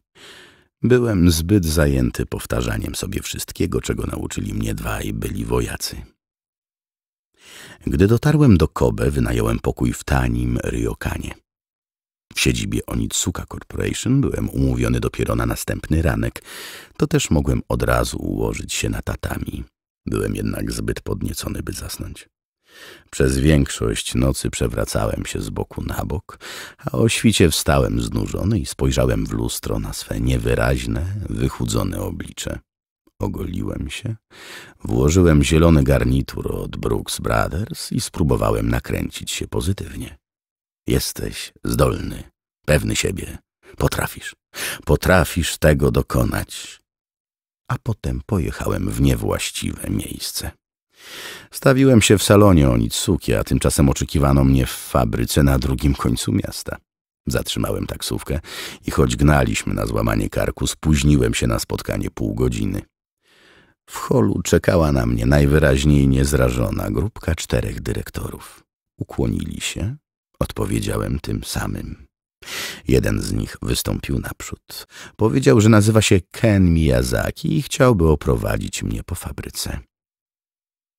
Byłem zbyt zajęty powtarzaniem sobie wszystkiego, czego nauczyli mnie dwaj byli wojacy. Gdy dotarłem do Kobe, wynająłem pokój w tanim Ryokanie. W siedzibie Onitsuka Corporation byłem umówiony dopiero na następny ranek. To też mogłem od razu ułożyć się na tatami. Byłem jednak zbyt podniecony, by zasnąć. Przez większość nocy przewracałem się z boku na bok, a o świcie wstałem znużony i spojrzałem w lustro na swe niewyraźne, wychudzone oblicze. Ogoliłem się, włożyłem zielony garnitur od Brooks Brothers i spróbowałem nakręcić się pozytywnie. Jesteś zdolny, pewny siebie. Potrafisz. Potrafisz tego dokonać. A potem pojechałem w niewłaściwe miejsce. Stawiłem się w salonie Onitsuki, a tymczasem oczekiwano mnie w fabryce na drugim końcu miasta. Zatrzymałem taksówkę i choć gnaliśmy na złamanie karku, spóźniłem się na spotkanie pół godziny. W holu czekała na mnie najwyraźniej niezrażona grupka czterech dyrektorów. Ukłonili się, odpowiedziałem tym samym. Jeden z nich wystąpił naprzód. Powiedział, że nazywa się Ken Miyazaki i chciałby oprowadzić mnie po fabryce.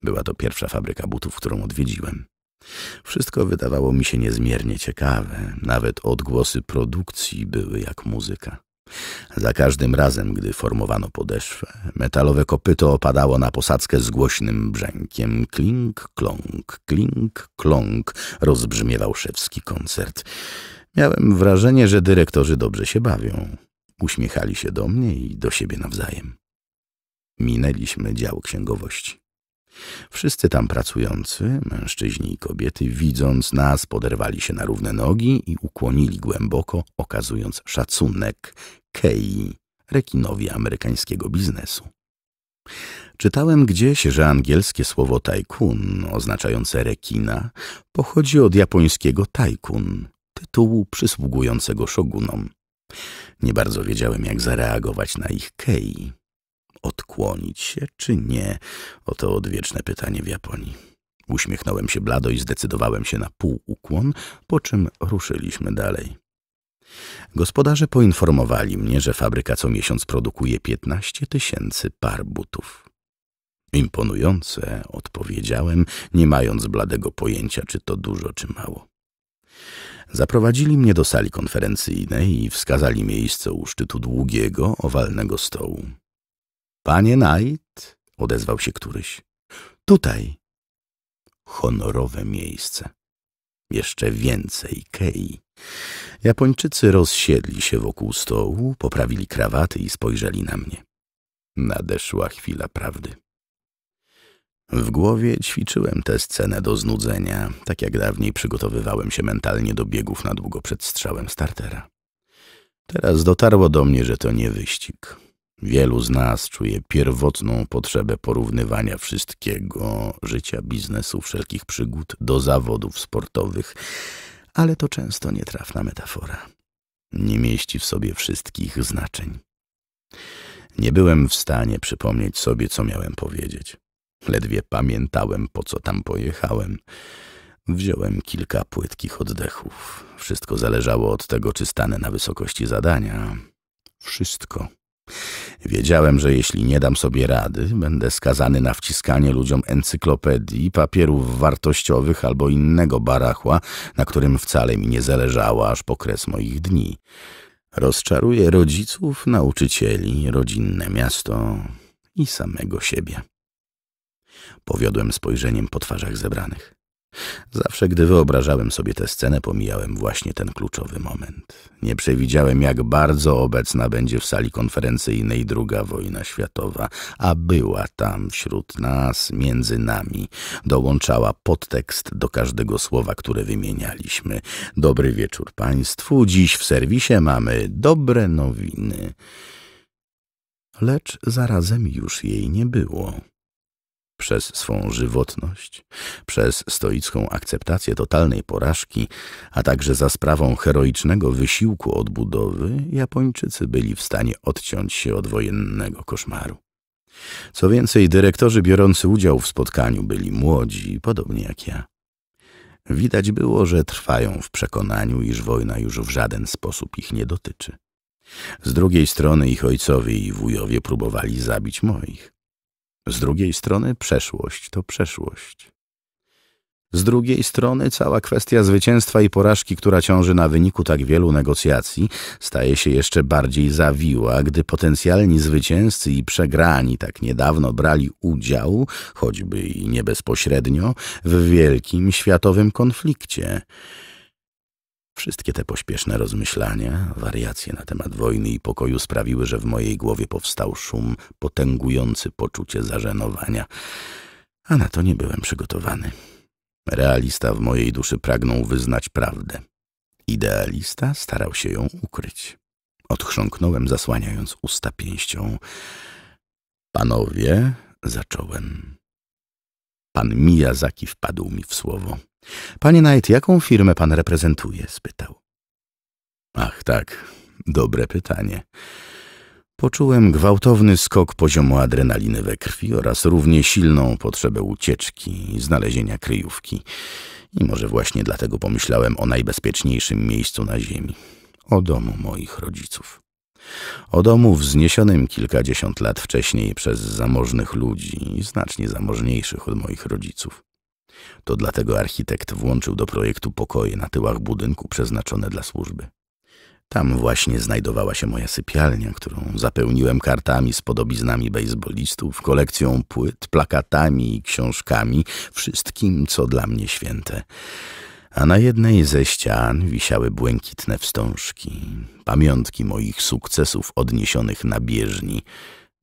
Była to pierwsza fabryka butów, którą odwiedziłem. Wszystko wydawało mi się niezmiernie ciekawe. Nawet odgłosy produkcji były jak muzyka. Za każdym razem, gdy formowano podeszwę, metalowe kopyto opadało na posadzkę z głośnym brzękiem. Klink, kląk, klink, kląk, rozbrzmiewał szewski koncert. Miałem wrażenie, że dyrektorzy dobrze się bawią. Uśmiechali się do mnie i do siebie nawzajem. Minęliśmy dział księgowości. Wszyscy tam pracujący, mężczyźni i kobiety, widząc nas, poderwali się na równe nogi i ukłonili głęboko, okazując szacunek Kei, rekinowi amerykańskiego biznesu. Czytałem gdzieś, że angielskie słowo tajkun, oznaczające rekina, pochodzi od japońskiego tajkun, tytułu przysługującego szogunom. Nie bardzo wiedziałem, jak zareagować na ich kei odkłonić się czy nie? Oto odwieczne pytanie w Japonii. Uśmiechnąłem się blado i zdecydowałem się na półukłon, po czym ruszyliśmy dalej. Gospodarze poinformowali mnie, że fabryka co miesiąc produkuje 15 tysięcy par butów. Imponujące, odpowiedziałem, nie mając bladego pojęcia, czy to dużo, czy mało. Zaprowadzili mnie do sali konferencyjnej i wskazali miejsce u szczytu długiego, owalnego stołu. Panie Knight, odezwał się któryś. Tutaj. Honorowe miejsce. Jeszcze więcej kei. Japończycy rozsiedli się wokół stołu, poprawili krawaty i spojrzeli na mnie. Nadeszła chwila prawdy. W głowie ćwiczyłem tę scenę do znudzenia, tak jak dawniej przygotowywałem się mentalnie do biegów na długo przed strzałem startera. Teraz dotarło do mnie, że to nie wyścig. Wielu z nas czuje pierwotną potrzebę porównywania wszystkiego życia, biznesu, wszelkich przygód do zawodów sportowych, ale to często nietrafna metafora. Nie mieści w sobie wszystkich znaczeń. Nie byłem w stanie przypomnieć sobie, co miałem powiedzieć. Ledwie pamiętałem, po co tam pojechałem. Wziąłem kilka płytkich oddechów. Wszystko zależało od tego, czy stanę na wysokości zadania. Wszystko Wiedziałem, że jeśli nie dam sobie rady, będę skazany na wciskanie ludziom encyklopedii, papierów wartościowych albo innego barachła, na którym wcale mi nie zależało aż po kres moich dni. Rozczaruję rodziców, nauczycieli, rodzinne miasto i samego siebie. Powiodłem spojrzeniem po twarzach zebranych. Zawsze, gdy wyobrażałem sobie tę scenę, pomijałem właśnie ten kluczowy moment. Nie przewidziałem, jak bardzo obecna będzie w sali konferencyjnej druga wojna światowa, a była tam wśród nas, między nami. Dołączała podtekst do każdego słowa, które wymienialiśmy. Dobry wieczór Państwu, dziś w serwisie mamy dobre nowiny. Lecz zarazem już jej nie było przez swą żywotność, przez stoicką akceptację totalnej porażki, a także za sprawą heroicznego wysiłku odbudowy, Japończycy byli w stanie odciąć się od wojennego koszmaru. Co więcej, dyrektorzy biorący udział w spotkaniu byli młodzi, podobnie jak ja. Widać było, że trwają w przekonaniu, iż wojna już w żaden sposób ich nie dotyczy. Z drugiej strony ich ojcowie i wujowie próbowali zabić moich. Z drugiej strony przeszłość to przeszłość. Z drugiej strony cała kwestia zwycięstwa i porażki, która ciąży na wyniku tak wielu negocjacji, staje się jeszcze bardziej zawiła, gdy potencjalni zwycięzcy i przegrani tak niedawno brali udział, choćby i nie bezpośrednio, w wielkim światowym konflikcie. Wszystkie te pośpieszne rozmyślania, wariacje na temat wojny i pokoju sprawiły, że w mojej głowie powstał szum potęgujący poczucie zażenowania, a na to nie byłem przygotowany. Realista w mojej duszy pragnął wyznać prawdę. Idealista starał się ją ukryć. Odchrząknąłem, zasłaniając usta pięścią. Panowie, zacząłem. Pan Miyazaki wpadł mi w słowo. Panie Knight, jaką firmę pan reprezentuje? spytał. Ach tak, dobre pytanie. Poczułem gwałtowny skok poziomu adrenaliny we krwi oraz równie silną potrzebę ucieczki i znalezienia kryjówki. I może właśnie dlatego pomyślałem o najbezpieczniejszym miejscu na ziemi. O domu moich rodziców. O domu wzniesionym kilkadziesiąt lat wcześniej przez zamożnych ludzi, znacznie zamożniejszych od moich rodziców. To dlatego architekt włączył do projektu pokoje na tyłach budynku przeznaczone dla służby. Tam właśnie znajdowała się moja sypialnia, którą zapełniłem kartami z podobiznami bejsbolistów, kolekcją płyt, plakatami i książkami, wszystkim, co dla mnie święte. A na jednej ze ścian wisiały błękitne wstążki, pamiątki moich sukcesów odniesionych na bieżni,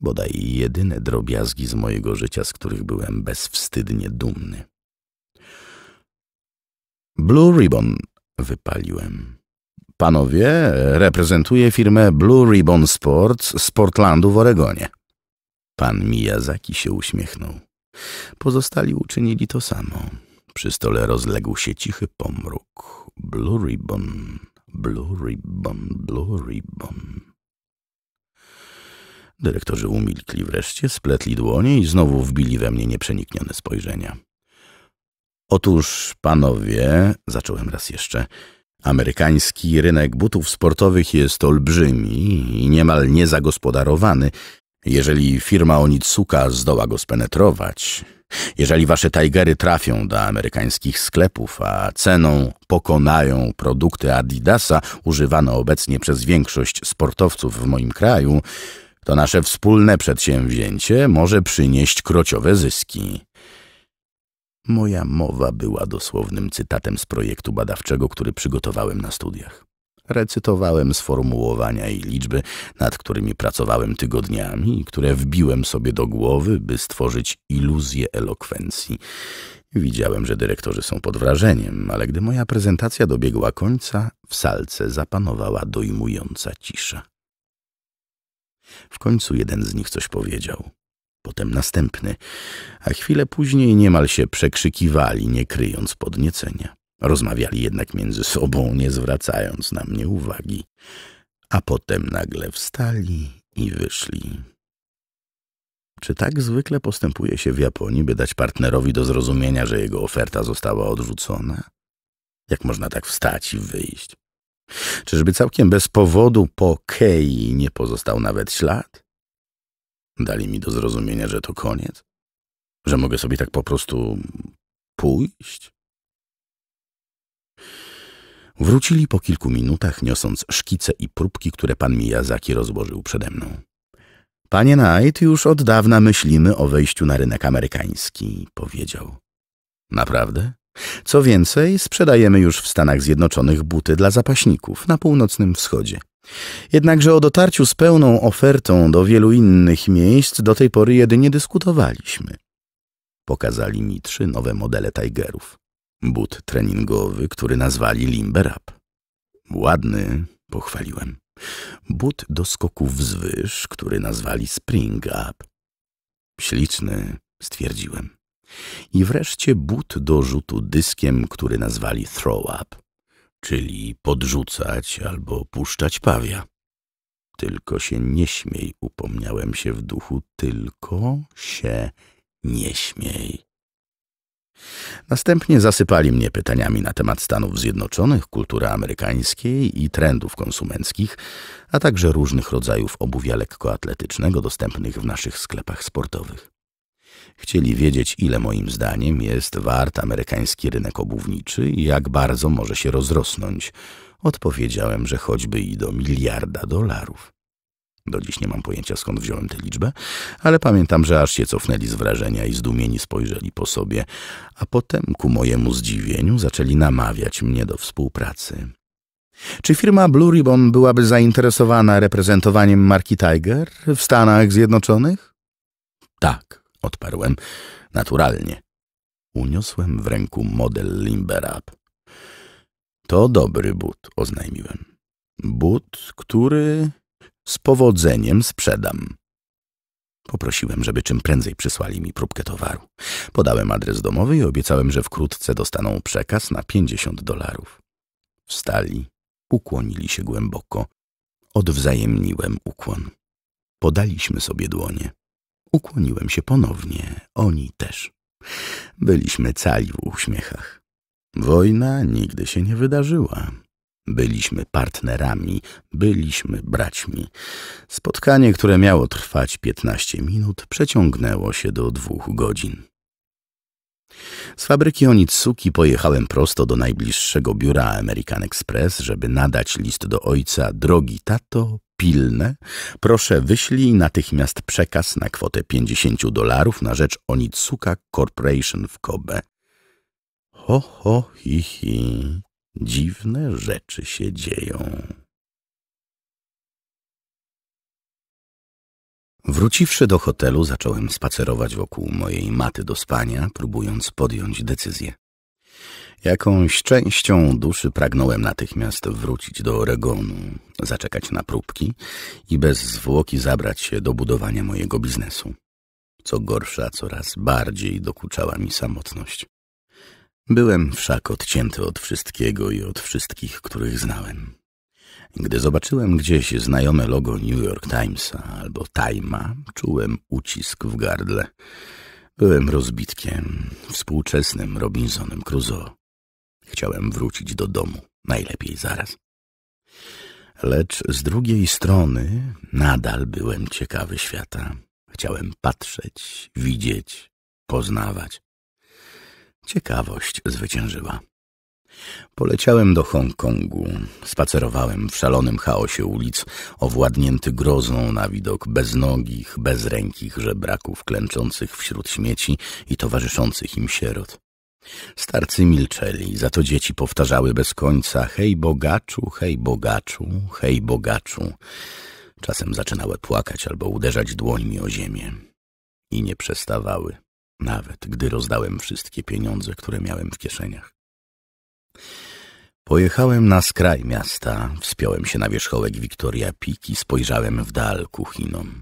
bodaj jedyne drobiazgi z mojego życia, z których byłem bezwstydnie dumny. Blue Ribbon, wypaliłem. Panowie, reprezentuję firmę Blue Ribbon Sports z Portlandu w Oregonie. Pan Miyazaki się uśmiechnął. Pozostali uczynili to samo. Przy stole rozległ się cichy pomruk. Blue Ribbon, Blue Ribbon, Blue Ribbon. Dyrektorzy umilkli wreszcie, spletli dłonie i znowu wbili we mnie nieprzeniknione spojrzenia. Otóż, panowie, zacząłem raz jeszcze, amerykański rynek butów sportowych jest olbrzymi i niemal niezagospodarowany. Jeżeli firma Onitsuka zdoła go spenetrować, jeżeli wasze Tigery trafią do amerykańskich sklepów, a ceną pokonają produkty Adidasa używane obecnie przez większość sportowców w moim kraju, to nasze wspólne przedsięwzięcie może przynieść krociowe zyski. Moja mowa była dosłownym cytatem z projektu badawczego, który przygotowałem na studiach. Recytowałem sformułowania i liczby, nad którymi pracowałem tygodniami i które wbiłem sobie do głowy, by stworzyć iluzję elokwencji. Widziałem, że dyrektorzy są pod wrażeniem, ale gdy moja prezentacja dobiegła końca, w salce zapanowała dojmująca cisza. W końcu jeden z nich coś powiedział potem następny, a chwilę później niemal się przekrzykiwali, nie kryjąc podniecenia. Rozmawiali jednak między sobą, nie zwracając na mnie uwagi, a potem nagle wstali i wyszli. Czy tak zwykle postępuje się w Japonii, by dać partnerowi do zrozumienia, że jego oferta została odrzucona? Jak można tak wstać i wyjść? Czyżby całkiem bez powodu po Kei nie pozostał nawet ślad? Dali mi do zrozumienia, że to koniec? Że mogę sobie tak po prostu pójść? Wrócili po kilku minutach, niosąc szkice i próbki, które pan Miyazaki rozłożył przede mną. Panie Knight, już od dawna myślimy o wejściu na rynek amerykański, powiedział. Naprawdę? Co więcej, sprzedajemy już w Stanach Zjednoczonych buty dla zapaśników na północnym wschodzie. Jednakże o dotarciu z pełną ofertą do wielu innych miejsc do tej pory jedynie dyskutowaliśmy. Pokazali mi trzy nowe modele Tigerów. But treningowy, który nazwali Limber Up, Ładny, pochwaliłem. But do skoków wzwyż, który nazwali Spring Up. Śliczny, stwierdziłem. I wreszcie but do rzutu dyskiem, który nazwali Throw Up czyli podrzucać albo puszczać pawia. Tylko się nie śmiej, upomniałem się w duchu, tylko się nie śmiej. Następnie zasypali mnie pytaniami na temat Stanów Zjednoczonych, kultury amerykańskiej i trendów konsumenckich, a także różnych rodzajów obuwia lekkoatletycznego dostępnych w naszych sklepach sportowych. Chcieli wiedzieć, ile moim zdaniem jest wart amerykański rynek obuwniczy i jak bardzo może się rozrosnąć. Odpowiedziałem, że choćby i do miliarda dolarów. Do dziś nie mam pojęcia, skąd wziąłem tę liczbę, ale pamiętam, że aż się cofnęli z wrażenia i zdumieni spojrzeli po sobie, a potem ku mojemu zdziwieniu zaczęli namawiać mnie do współpracy. Czy firma Blue Ribbon byłaby zainteresowana reprezentowaniem marki Tiger w Stanach Zjednoczonych? Tak odparłem. Naturalnie. Uniosłem w ręku model Limberab. To dobry but, oznajmiłem. But, który z powodzeniem sprzedam. Poprosiłem, żeby czym prędzej przysłali mi próbkę towaru. Podałem adres domowy i obiecałem, że wkrótce dostaną przekaz na pięćdziesiąt dolarów. Wstali, ukłonili się głęboko. Odwzajemniłem ukłon. Podaliśmy sobie dłonie. Ukłoniłem się ponownie, oni też. Byliśmy cali w uśmiechach. Wojna nigdy się nie wydarzyła. Byliśmy partnerami, byliśmy braćmi. Spotkanie, które miało trwać 15 minut, przeciągnęło się do dwóch godzin. Z fabryki Onitsuki pojechałem prosto do najbliższego biura American Express, żeby nadać list do ojca Drogi tato, pilne, proszę wyślij natychmiast przekaz na kwotę 50 dolarów na rzecz Onitsuka Corporation w Kobe. Ho, ho, hi, hi. Dziwne rzeczy się dzieją. Wróciwszy do hotelu, zacząłem spacerować wokół mojej maty do spania, próbując podjąć decyzję. Jakąś częścią duszy pragnąłem natychmiast wrócić do Oregonu, zaczekać na próbki i bez zwłoki zabrać się do budowania mojego biznesu. Co gorsza, coraz bardziej dokuczała mi samotność. Byłem wszak odcięty od wszystkiego i od wszystkich, których znałem. Gdy zobaczyłem gdzieś znajome logo New York Timesa albo Time'a, czułem ucisk w gardle. Byłem rozbitkiem, współczesnym Robinsonem Crusoe. Chciałem wrócić do domu, najlepiej zaraz. Lecz z drugiej strony nadal byłem ciekawy świata. Chciałem patrzeć, widzieć, poznawać. Ciekawość zwyciężyła. Poleciałem do Hongkongu. Spacerowałem w szalonym chaosie ulic, owładnięty grozą na widok beznogich, bezrękich żebraków klęczących wśród śmieci i towarzyszących im sierot. Starcy milczeli, za to dzieci powtarzały bez końca hej bogaczu, hej bogaczu, hej bogaczu. Czasem zaczynały płakać albo uderzać dłońmi o ziemię. I nie przestawały, nawet gdy rozdałem wszystkie pieniądze, które miałem w kieszeniach. Pojechałem na skraj miasta, wspiąłem się na wierzchołek Wiktoria Pik i spojrzałem w dal Chinom.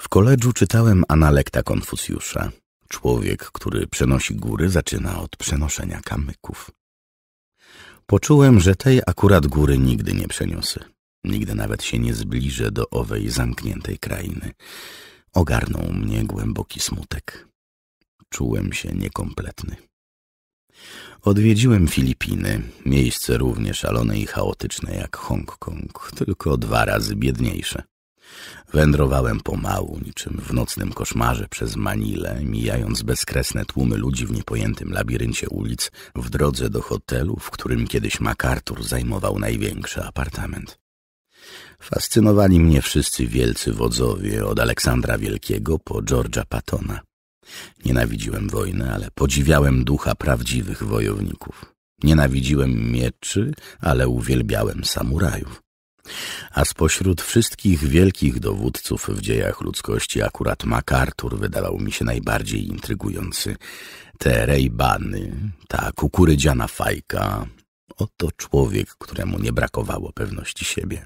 W koledżu czytałem analekta Konfucjusza. Człowiek, który przenosi góry, zaczyna od przenoszenia kamyków. Poczułem, że tej akurat góry nigdy nie przeniosę. Nigdy nawet się nie zbliżę do owej zamkniętej krainy. Ogarnął mnie głęboki smutek. Czułem się niekompletny. Odwiedziłem Filipiny, miejsce równie szalone i chaotyczne jak Hongkong, tylko dwa razy biedniejsze. Wędrowałem pomału, niczym w nocnym koszmarze przez Manilę, mijając bezkresne tłumy ludzi w niepojętym labiryncie ulic, w drodze do hotelu, w którym kiedyś MacArthur zajmował największy apartament. Fascynowali mnie wszyscy wielcy wodzowie, od Aleksandra Wielkiego po George'a Pattona. Nienawidziłem wojny, ale podziwiałem ducha prawdziwych wojowników. Nienawidziłem mieczy, ale uwielbiałem samurajów. A spośród wszystkich wielkich dowódców w dziejach ludzkości akurat MacArthur wydawał mi się najbardziej intrygujący. Te rejbany, ta kukurydziana fajka. Oto człowiek, któremu nie brakowało pewności siebie.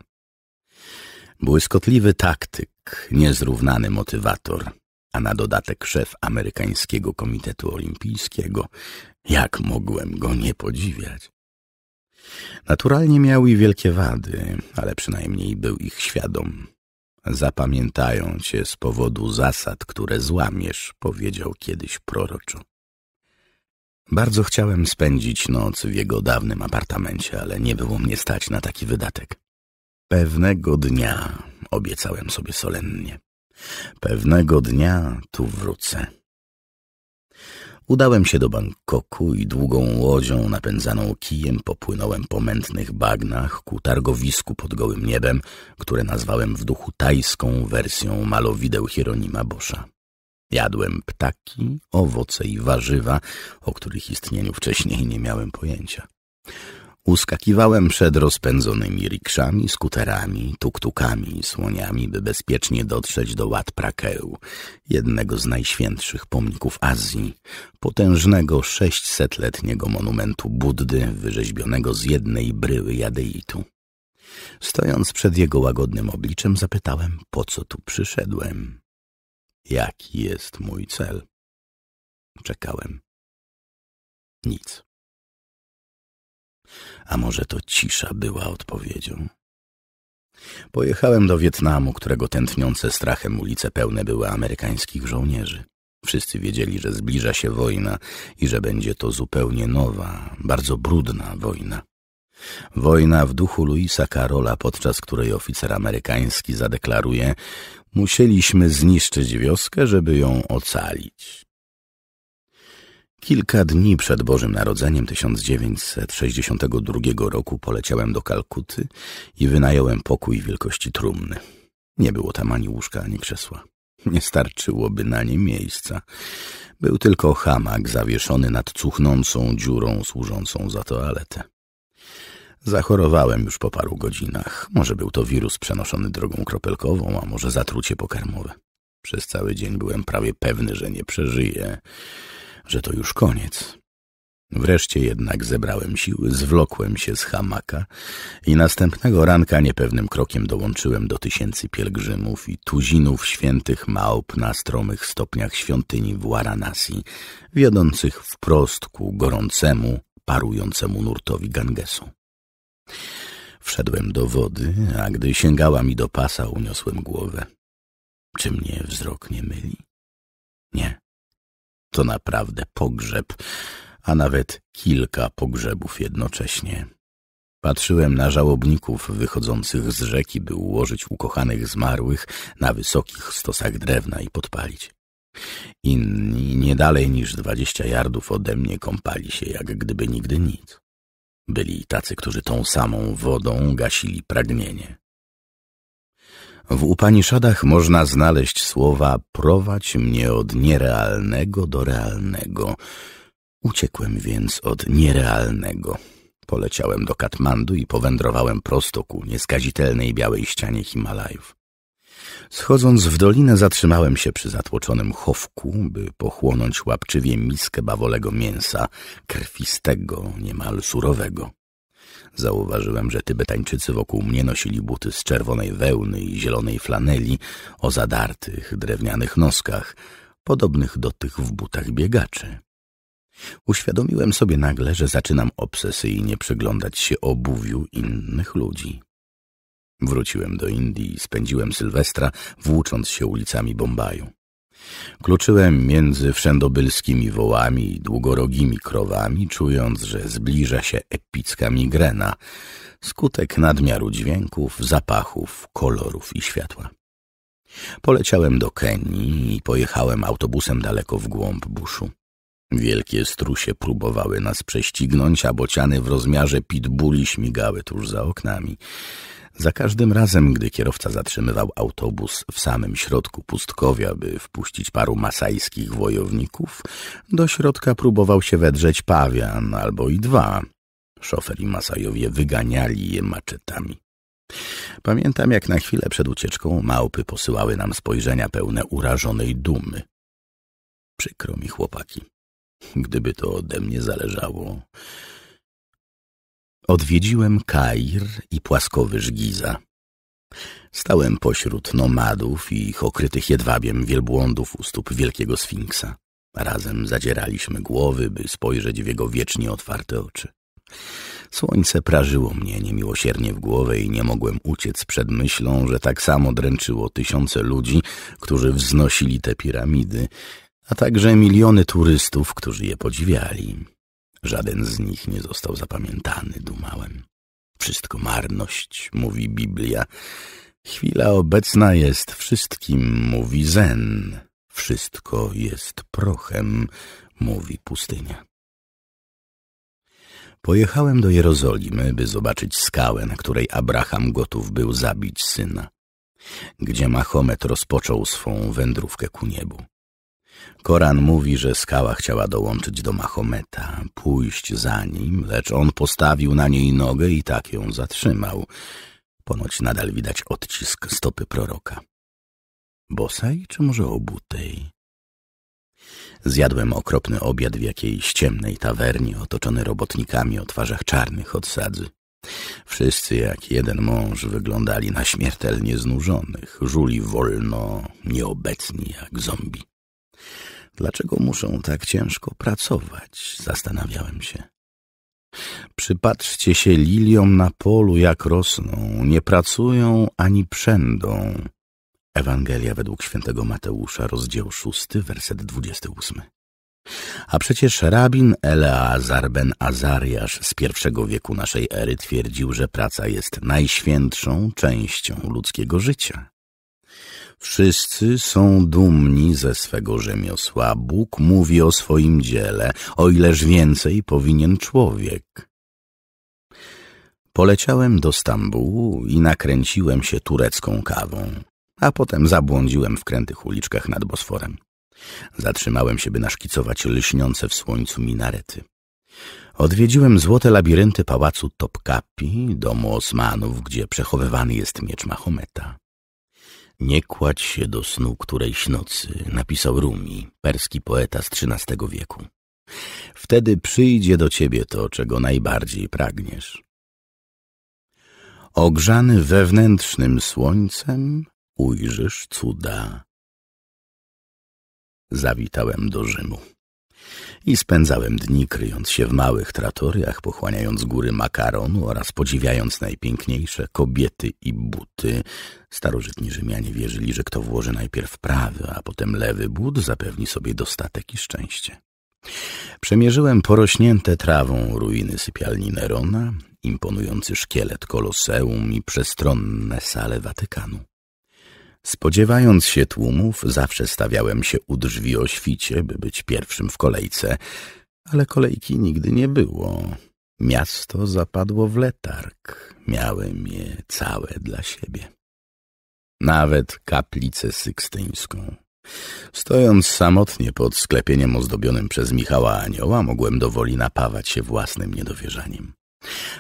Błyskotliwy taktyk, niezrównany motywator, a na dodatek szef amerykańskiego komitetu olimpijskiego. Jak mogłem go nie podziwiać? Naturalnie miał i wielkie wady, ale przynajmniej był ich świadom. Zapamiętają cię z powodu zasad, które złamiesz, powiedział kiedyś proroczo. Bardzo chciałem spędzić noc w jego dawnym apartamencie, ale nie było mnie stać na taki wydatek. Pewnego dnia, obiecałem sobie solennie, pewnego dnia tu wrócę. Udałem się do Bangkoku i długą łodzią napędzaną kijem popłynąłem po mętnych bagnach ku targowisku pod gołym niebem, które nazwałem w duchu tajską wersją malowideł Hieronima Bosza. Jadłem ptaki, owoce i warzywa, o których istnieniu wcześniej nie miałem pojęcia. Uskakiwałem przed rozpędzonymi rikszami, skuterami, tuktukami i słoniami, by bezpiecznie dotrzeć do Wat Prakeu, jednego z najświętszych pomników Azji, potężnego sześćsetletniego monumentu Buddy wyrzeźbionego z jednej bryły jadeitu. Stojąc przed jego łagodnym obliczem, zapytałem, po co tu przyszedłem. Jaki jest mój cel? Czekałem. Nic a może to cisza była odpowiedzią. Pojechałem do Wietnamu, którego tętniące strachem ulice pełne były amerykańskich żołnierzy. Wszyscy wiedzieli, że zbliża się wojna i że będzie to zupełnie nowa, bardzo brudna wojna. Wojna w duchu Luisa Karola, podczas której oficer amerykański zadeklaruje Musieliśmy zniszczyć wioskę, żeby ją ocalić. Kilka dni przed Bożym Narodzeniem 1962 roku poleciałem do Kalkuty i wynająłem pokój wielkości trumny. Nie było tam ani łóżka, ani krzesła. Nie starczyłoby na nie miejsca. Był tylko hamak zawieszony nad cuchnącą dziurą służącą za toaletę. Zachorowałem już po paru godzinach. Może był to wirus przenoszony drogą kropelkową, a może zatrucie pokarmowe. Przez cały dzień byłem prawie pewny, że nie przeżyję że to już koniec. Wreszcie jednak zebrałem siły, zwlokłem się z hamaka i następnego ranka niepewnym krokiem dołączyłem do tysięcy pielgrzymów i tuzinów świętych małp na stromych stopniach świątyni w Waranasi, wiodących wprost ku gorącemu, parującemu nurtowi Gangesu. Wszedłem do wody, a gdy sięgała mi do pasa, uniosłem głowę. Czy mnie wzrok nie myli? Nie. To naprawdę pogrzeb, a nawet kilka pogrzebów jednocześnie. Patrzyłem na żałobników wychodzących z rzeki, by ułożyć ukochanych zmarłych na wysokich stosach drewna i podpalić. Inni, nie dalej niż dwadzieścia jardów ode mnie, kąpali się jak gdyby nigdy nic. Byli tacy, którzy tą samą wodą gasili pragnienie. W Upaniszadach można znaleźć słowa prowadź mnie od nierealnego do realnego. Uciekłem więc od nierealnego. Poleciałem do Katmandu i powędrowałem prosto ku nieskazitelnej białej ścianie Himalajów. Schodząc w dolinę zatrzymałem się przy zatłoczonym chowku, by pochłonąć łapczywie miskę bawolego mięsa, krwistego, niemal surowego. Zauważyłem, że Tybetańczycy wokół mnie nosili buty z czerwonej wełny i zielonej flaneli o zadartych, drewnianych noskach, podobnych do tych w butach biegaczy. Uświadomiłem sobie nagle, że zaczynam obsesyjnie przyglądać się obuwiu innych ludzi. Wróciłem do Indii i spędziłem Sylwestra, włócząc się ulicami Bombaju. Kluczyłem między wszędobylskimi wołami i długorogimi krowami, czując, że zbliża się epicka migrena, skutek nadmiaru dźwięków, zapachów, kolorów i światła. Poleciałem do Kenii i pojechałem autobusem daleko w głąb buszu. Wielkie strusie próbowały nas prześcignąć, a bociany w rozmiarze pitbuli śmigały tuż za oknami. Za każdym razem, gdy kierowca zatrzymywał autobus w samym środku pustkowia, by wpuścić paru masajskich wojowników, do środka próbował się wedrzeć pawian albo i dwa. Szofer i masajowie wyganiali je maczetami. Pamiętam, jak na chwilę przed ucieczką małpy posyłały nam spojrzenia pełne urażonej dumy. Przykro mi, chłopaki. Gdyby to ode mnie zależało. Odwiedziłem Kair i płaskowyż Giza. Stałem pośród nomadów i ich okrytych jedwabiem wielbłądów u stóp wielkiego sfinksa. Razem zadzieraliśmy głowy, by spojrzeć w jego wiecznie otwarte oczy. Słońce prażyło mnie niemiłosiernie w głowę i nie mogłem uciec przed myślą, że tak samo dręczyło tysiące ludzi, którzy wznosili te piramidy, a także miliony turystów, którzy je podziwiali. Żaden z nich nie został zapamiętany, dumałem. Wszystko marność, mówi Biblia. Chwila obecna jest wszystkim, mówi Zen. Wszystko jest prochem, mówi pustynia. Pojechałem do Jerozolimy, by zobaczyć skałę, na której Abraham gotów był zabić syna, gdzie Mahomet rozpoczął swą wędrówkę ku niebu. Koran mówi, że skała chciała dołączyć do Mahometa, pójść za nim, lecz on postawił na niej nogę i tak ją zatrzymał. Ponoć nadal widać odcisk stopy proroka. Bosaj czy może obutej? Zjadłem okropny obiad w jakiejś ciemnej tawernie, otoczony robotnikami o twarzach czarnych od sadzy. Wszyscy jak jeden mąż wyglądali na śmiertelnie znużonych, żuli wolno, nieobecni jak zombie. Dlaczego muszą tak ciężko pracować? Zastanawiałem się. Przypatrzcie się liliom na polu, jak rosną, nie pracują ani przędą. Ewangelia według świętego Mateusza, rozdział 6, werset 28. A przecież rabin Eleazar ben Azariasz z pierwszego wieku naszej ery twierdził, że praca jest najświętszą częścią ludzkiego życia. Wszyscy są dumni ze swego rzemiosła. Bóg mówi o swoim dziele, o ileż więcej powinien człowiek. Poleciałem do Stambułu i nakręciłem się turecką kawą, a potem zabłądziłem w krętych uliczkach nad Bosforem. Zatrzymałem się, by naszkicować lśniące w słońcu minarety. Odwiedziłem złote labirynty pałacu Topkapi, domu Osmanów, gdzie przechowywany jest miecz Mahometa. Nie kładź się do snu którejś nocy, napisał Rumi, perski poeta z XIII wieku. Wtedy przyjdzie do ciebie to, czego najbardziej pragniesz. Ogrzany wewnętrznym słońcem ujrzysz cuda. Zawitałem do Rzymu i spędzałem dni kryjąc się w małych tratoriach, pochłaniając góry makaronu oraz podziwiając najpiękniejsze kobiety i buty. Starożytni Rzymianie wierzyli, że kto włoży najpierw prawy, a potem lewy but, zapewni sobie dostatek i szczęście. Przemierzyłem porośnięte trawą ruiny sypialni Nerona, imponujący szkielet Koloseum i przestronne sale Watykanu. Spodziewając się tłumów, zawsze stawiałem się u drzwi o świcie, by być pierwszym w kolejce, ale kolejki nigdy nie było. Miasto zapadło w letarg, miałem je całe dla siebie. Nawet kaplicę sykstyńską. Stojąc samotnie pod sklepieniem ozdobionym przez Michała Anioła, mogłem woli napawać się własnym niedowierzaniem.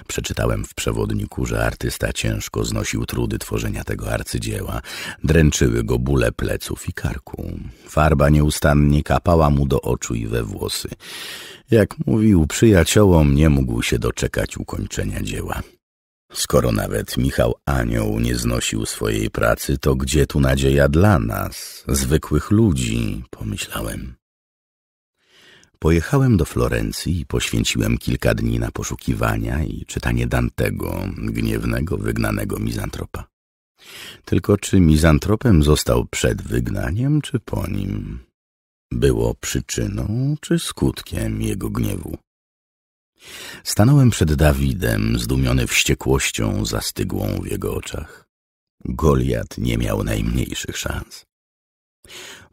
Przeczytałem w przewodniku, że artysta ciężko znosił trudy tworzenia tego arcydzieła. Dręczyły go bóle pleców i karku. Farba nieustannie kapała mu do oczu i we włosy. Jak mówił przyjaciołom, nie mógł się doczekać ukończenia dzieła. Skoro nawet Michał Anioł nie znosił swojej pracy, to gdzie tu nadzieja dla nas, zwykłych ludzi, pomyślałem. Pojechałem do Florencji i poświęciłem kilka dni na poszukiwania i czytanie Dantego, gniewnego, wygnanego mizantropa. Tylko czy mizantropem został przed wygnaniem, czy po nim? Było przyczyną, czy skutkiem jego gniewu? Stanąłem przed Dawidem, zdumiony wściekłością zastygłą w jego oczach. Goliat nie miał najmniejszych szans.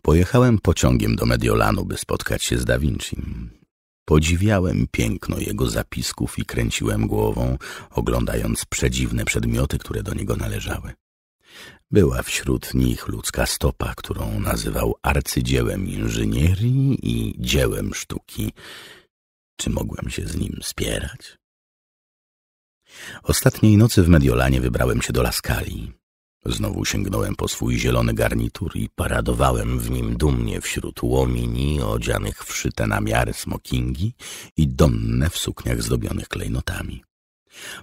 Pojechałem pociągiem do Mediolanu, by spotkać się z Da Vinci. Podziwiałem piękno jego zapisków i kręciłem głową, oglądając przedziwne przedmioty, które do niego należały. Była wśród nich ludzka stopa, którą nazywał arcydziełem inżynierii i dziełem sztuki. Czy mogłem się z nim spierać? Ostatniej nocy w Mediolanie wybrałem się do Laskali. Znowu sięgnąłem po swój zielony garnitur i paradowałem w nim dumnie wśród łomini odzianych w szyte na miarę smokingi i domne w sukniach zdobionych klejnotami.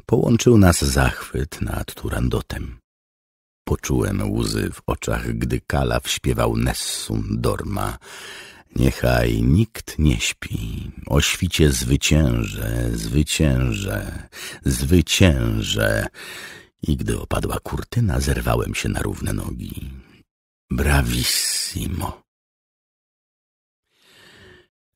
Połączył nas zachwyt nad turandotem. Poczułem łzy w oczach, gdy Kalaw śpiewał Nessun Dorma. Niechaj nikt nie śpi, o świcie zwyciężę, zwyciężę, zwyciężę i gdy opadła kurtyna, zerwałem się na równe nogi. Bravissimo!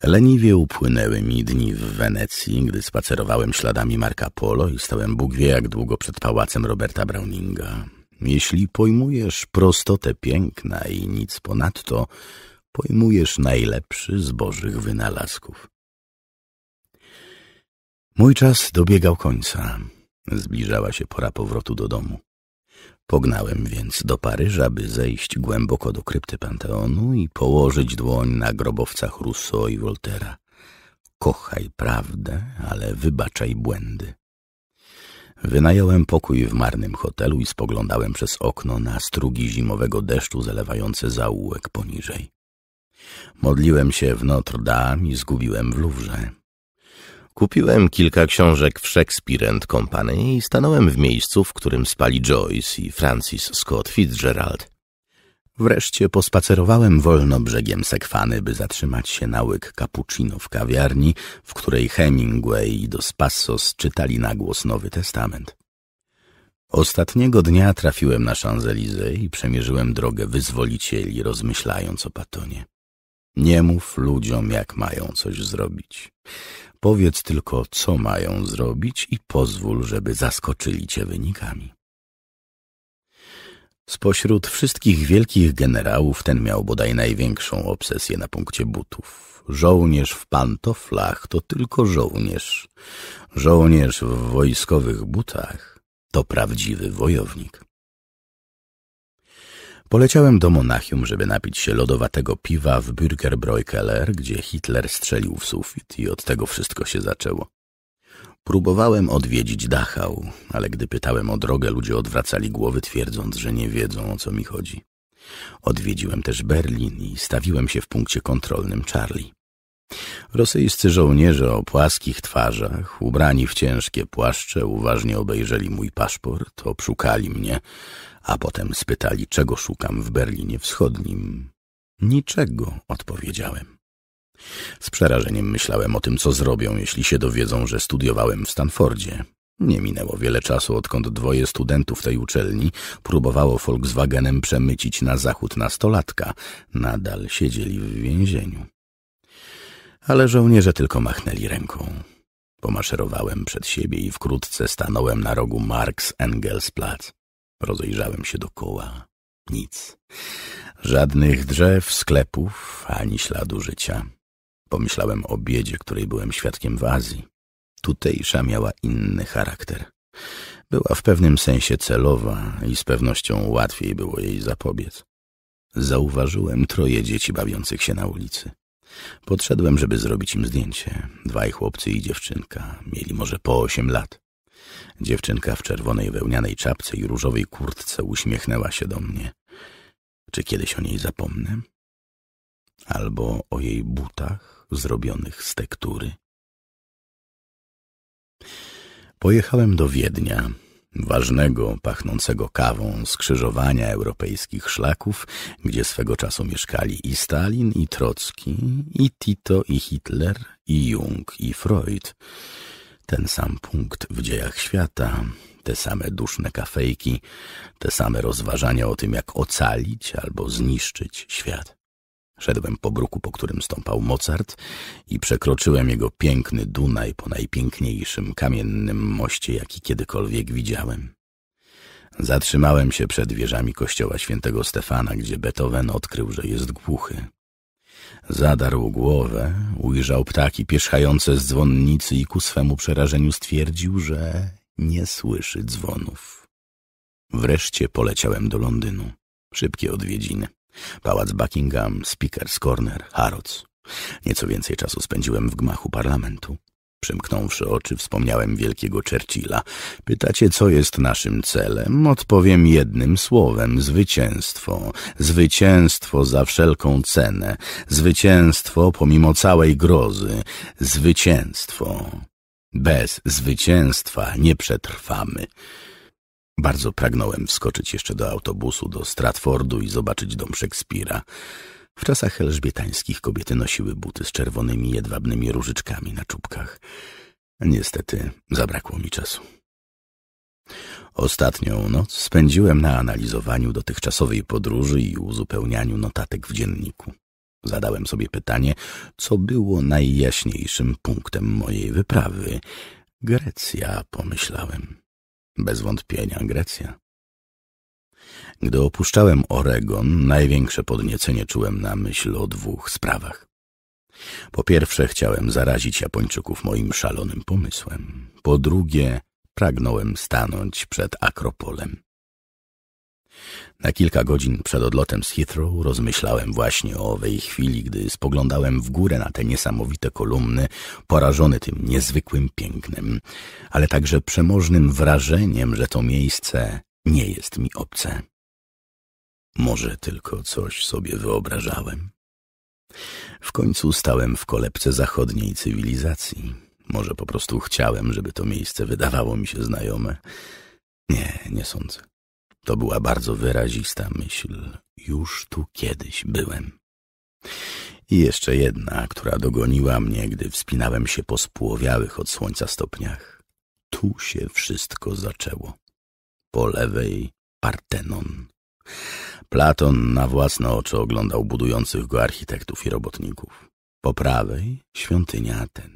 Leniwie upłynęły mi dni w Wenecji, gdy spacerowałem śladami Marka Polo i stałem Bóg wie jak długo przed pałacem Roberta Browninga. Jeśli pojmujesz prostotę piękna i nic ponadto, pojmujesz najlepszy z Bożych wynalazków. Mój czas dobiegał końca. Zbliżała się pora powrotu do domu. Pognałem więc do Paryża, by zejść głęboko do krypty Panteonu i położyć dłoń na grobowcach Rousseau i Voltera. Kochaj prawdę, ale wybaczaj błędy. Wynająłem pokój w marnym hotelu i spoglądałem przez okno na strugi zimowego deszczu zalewające zaułek poniżej. Modliłem się w Notre Dame i zgubiłem w Louvre. Kupiłem kilka książek w Shakespeare and Company i stanąłem w miejscu, w którym spali Joyce i Francis Scott Fitzgerald. Wreszcie pospacerowałem wolno brzegiem Sekwany, by zatrzymać się na łyk cappuccino w kawiarni, w której Hemingway i Dos Passos czytali na głos Nowy Testament. Ostatniego dnia trafiłem na Champs-Élysées i przemierzyłem drogę wyzwolicieli, rozmyślając o Patonie. Nie mów ludziom, jak mają coś zrobić. Powiedz tylko, co mają zrobić i pozwól, żeby zaskoczyli cię wynikami. Spośród wszystkich wielkich generałów ten miał bodaj największą obsesję na punkcie butów. Żołnierz w pantoflach to tylko żołnierz. Żołnierz w wojskowych butach to prawdziwy wojownik. Poleciałem do Monachium, żeby napić się lodowatego piwa w Bürgerbräukeller, gdzie Hitler strzelił w sufit i od tego wszystko się zaczęło. Próbowałem odwiedzić Dachau, ale gdy pytałem o drogę, ludzie odwracali głowy, twierdząc, że nie wiedzą, o co mi chodzi. Odwiedziłem też Berlin i stawiłem się w punkcie kontrolnym Charlie. Rosyjscy żołnierze o płaskich twarzach, ubrani w ciężkie płaszcze, uważnie obejrzeli mój paszport, obszukali mnie, a potem spytali, czego szukam w Berlinie Wschodnim. Niczego, odpowiedziałem. Z przerażeniem myślałem o tym, co zrobią, jeśli się dowiedzą, że studiowałem w Stanfordzie. Nie minęło wiele czasu, odkąd dwoje studentów tej uczelni próbowało Volkswagenem przemycić na zachód nastolatka. Nadal siedzieli w więzieniu. Ale żołnierze tylko machnęli ręką. Pomaszerowałem przed siebie i wkrótce stanąłem na rogu Marx-Engelsplatz. Rozejrzałem się dokoła. Nic. Żadnych drzew, sklepów, ani śladu życia. Pomyślałem o biedzie, której byłem świadkiem w Azji. Tutejsza miała inny charakter. Była w pewnym sensie celowa i z pewnością łatwiej było jej zapobiec. Zauważyłem troje dzieci bawiących się na ulicy. Podszedłem, żeby zrobić im zdjęcie. Dwaj chłopcy i dziewczynka. Mieli może po osiem lat. Dziewczynka w czerwonej wełnianej czapce i różowej kurtce uśmiechnęła się do mnie. Czy kiedyś o niej zapomnę? Albo o jej butach zrobionych z tektury? Pojechałem do Wiednia, ważnego, pachnącego kawą skrzyżowania europejskich szlaków, gdzie swego czasu mieszkali i Stalin, i Trocki, i Tito, i Hitler, i Jung, i Freud. Ten sam punkt w dziejach świata, te same duszne kafejki, te same rozważania o tym, jak ocalić albo zniszczyć świat. Szedłem po bruku, po którym stąpał Mozart i przekroczyłem jego piękny Dunaj po najpiękniejszym kamiennym moście, jaki kiedykolwiek widziałem. Zatrzymałem się przed wieżami kościoła świętego Stefana, gdzie Beethoven odkrył, że jest głuchy. Zadarł głowę, ujrzał ptaki pierzchające z dzwonnicy i ku swemu przerażeniu stwierdził, że nie słyszy dzwonów. Wreszcie poleciałem do Londynu. Szybkie odwiedziny. Pałac Buckingham, Speaker's Corner, Harrods. Nieco więcej czasu spędziłem w gmachu parlamentu. Przymknąwszy oczy, wspomniałem wielkiego Churchilla. Pytacie, co jest naszym celem? Odpowiem jednym słowem. Zwycięstwo. Zwycięstwo za wszelką cenę. Zwycięstwo pomimo całej grozy. Zwycięstwo. Bez zwycięstwa nie przetrwamy. Bardzo pragnąłem wskoczyć jeszcze do autobusu do Stratfordu i zobaczyć dom Szekspira. W czasach elżbietańskich kobiety nosiły buty z czerwonymi, jedwabnymi różyczkami na czubkach. Niestety zabrakło mi czasu. Ostatnią noc spędziłem na analizowaniu dotychczasowej podróży i uzupełnianiu notatek w dzienniku. Zadałem sobie pytanie, co było najjaśniejszym punktem mojej wyprawy. Grecja, pomyślałem. Bez wątpienia Grecja. Gdy opuszczałem Oregon, największe podniecenie czułem na myśl o dwóch sprawach. Po pierwsze, chciałem zarazić Japończyków moim szalonym pomysłem. Po drugie, pragnąłem stanąć przed Akropolem. Na kilka godzin przed odlotem z Heathrow rozmyślałem właśnie o owej chwili, gdy spoglądałem w górę na te niesamowite kolumny, porażony tym niezwykłym pięknem, ale także przemożnym wrażeniem, że to miejsce nie jest mi obce. Może tylko coś sobie wyobrażałem. W końcu stałem w kolebce zachodniej cywilizacji. Może po prostu chciałem, żeby to miejsce wydawało mi się znajome. Nie, nie sądzę. To była bardzo wyrazista myśl. Już tu kiedyś byłem. I jeszcze jedna, która dogoniła mnie, gdy wspinałem się po spłowiałych od słońca stopniach. Tu się wszystko zaczęło. Po lewej Partenon. Platon na własne oczy oglądał budujących go architektów i robotników. Po prawej świątynia Aten.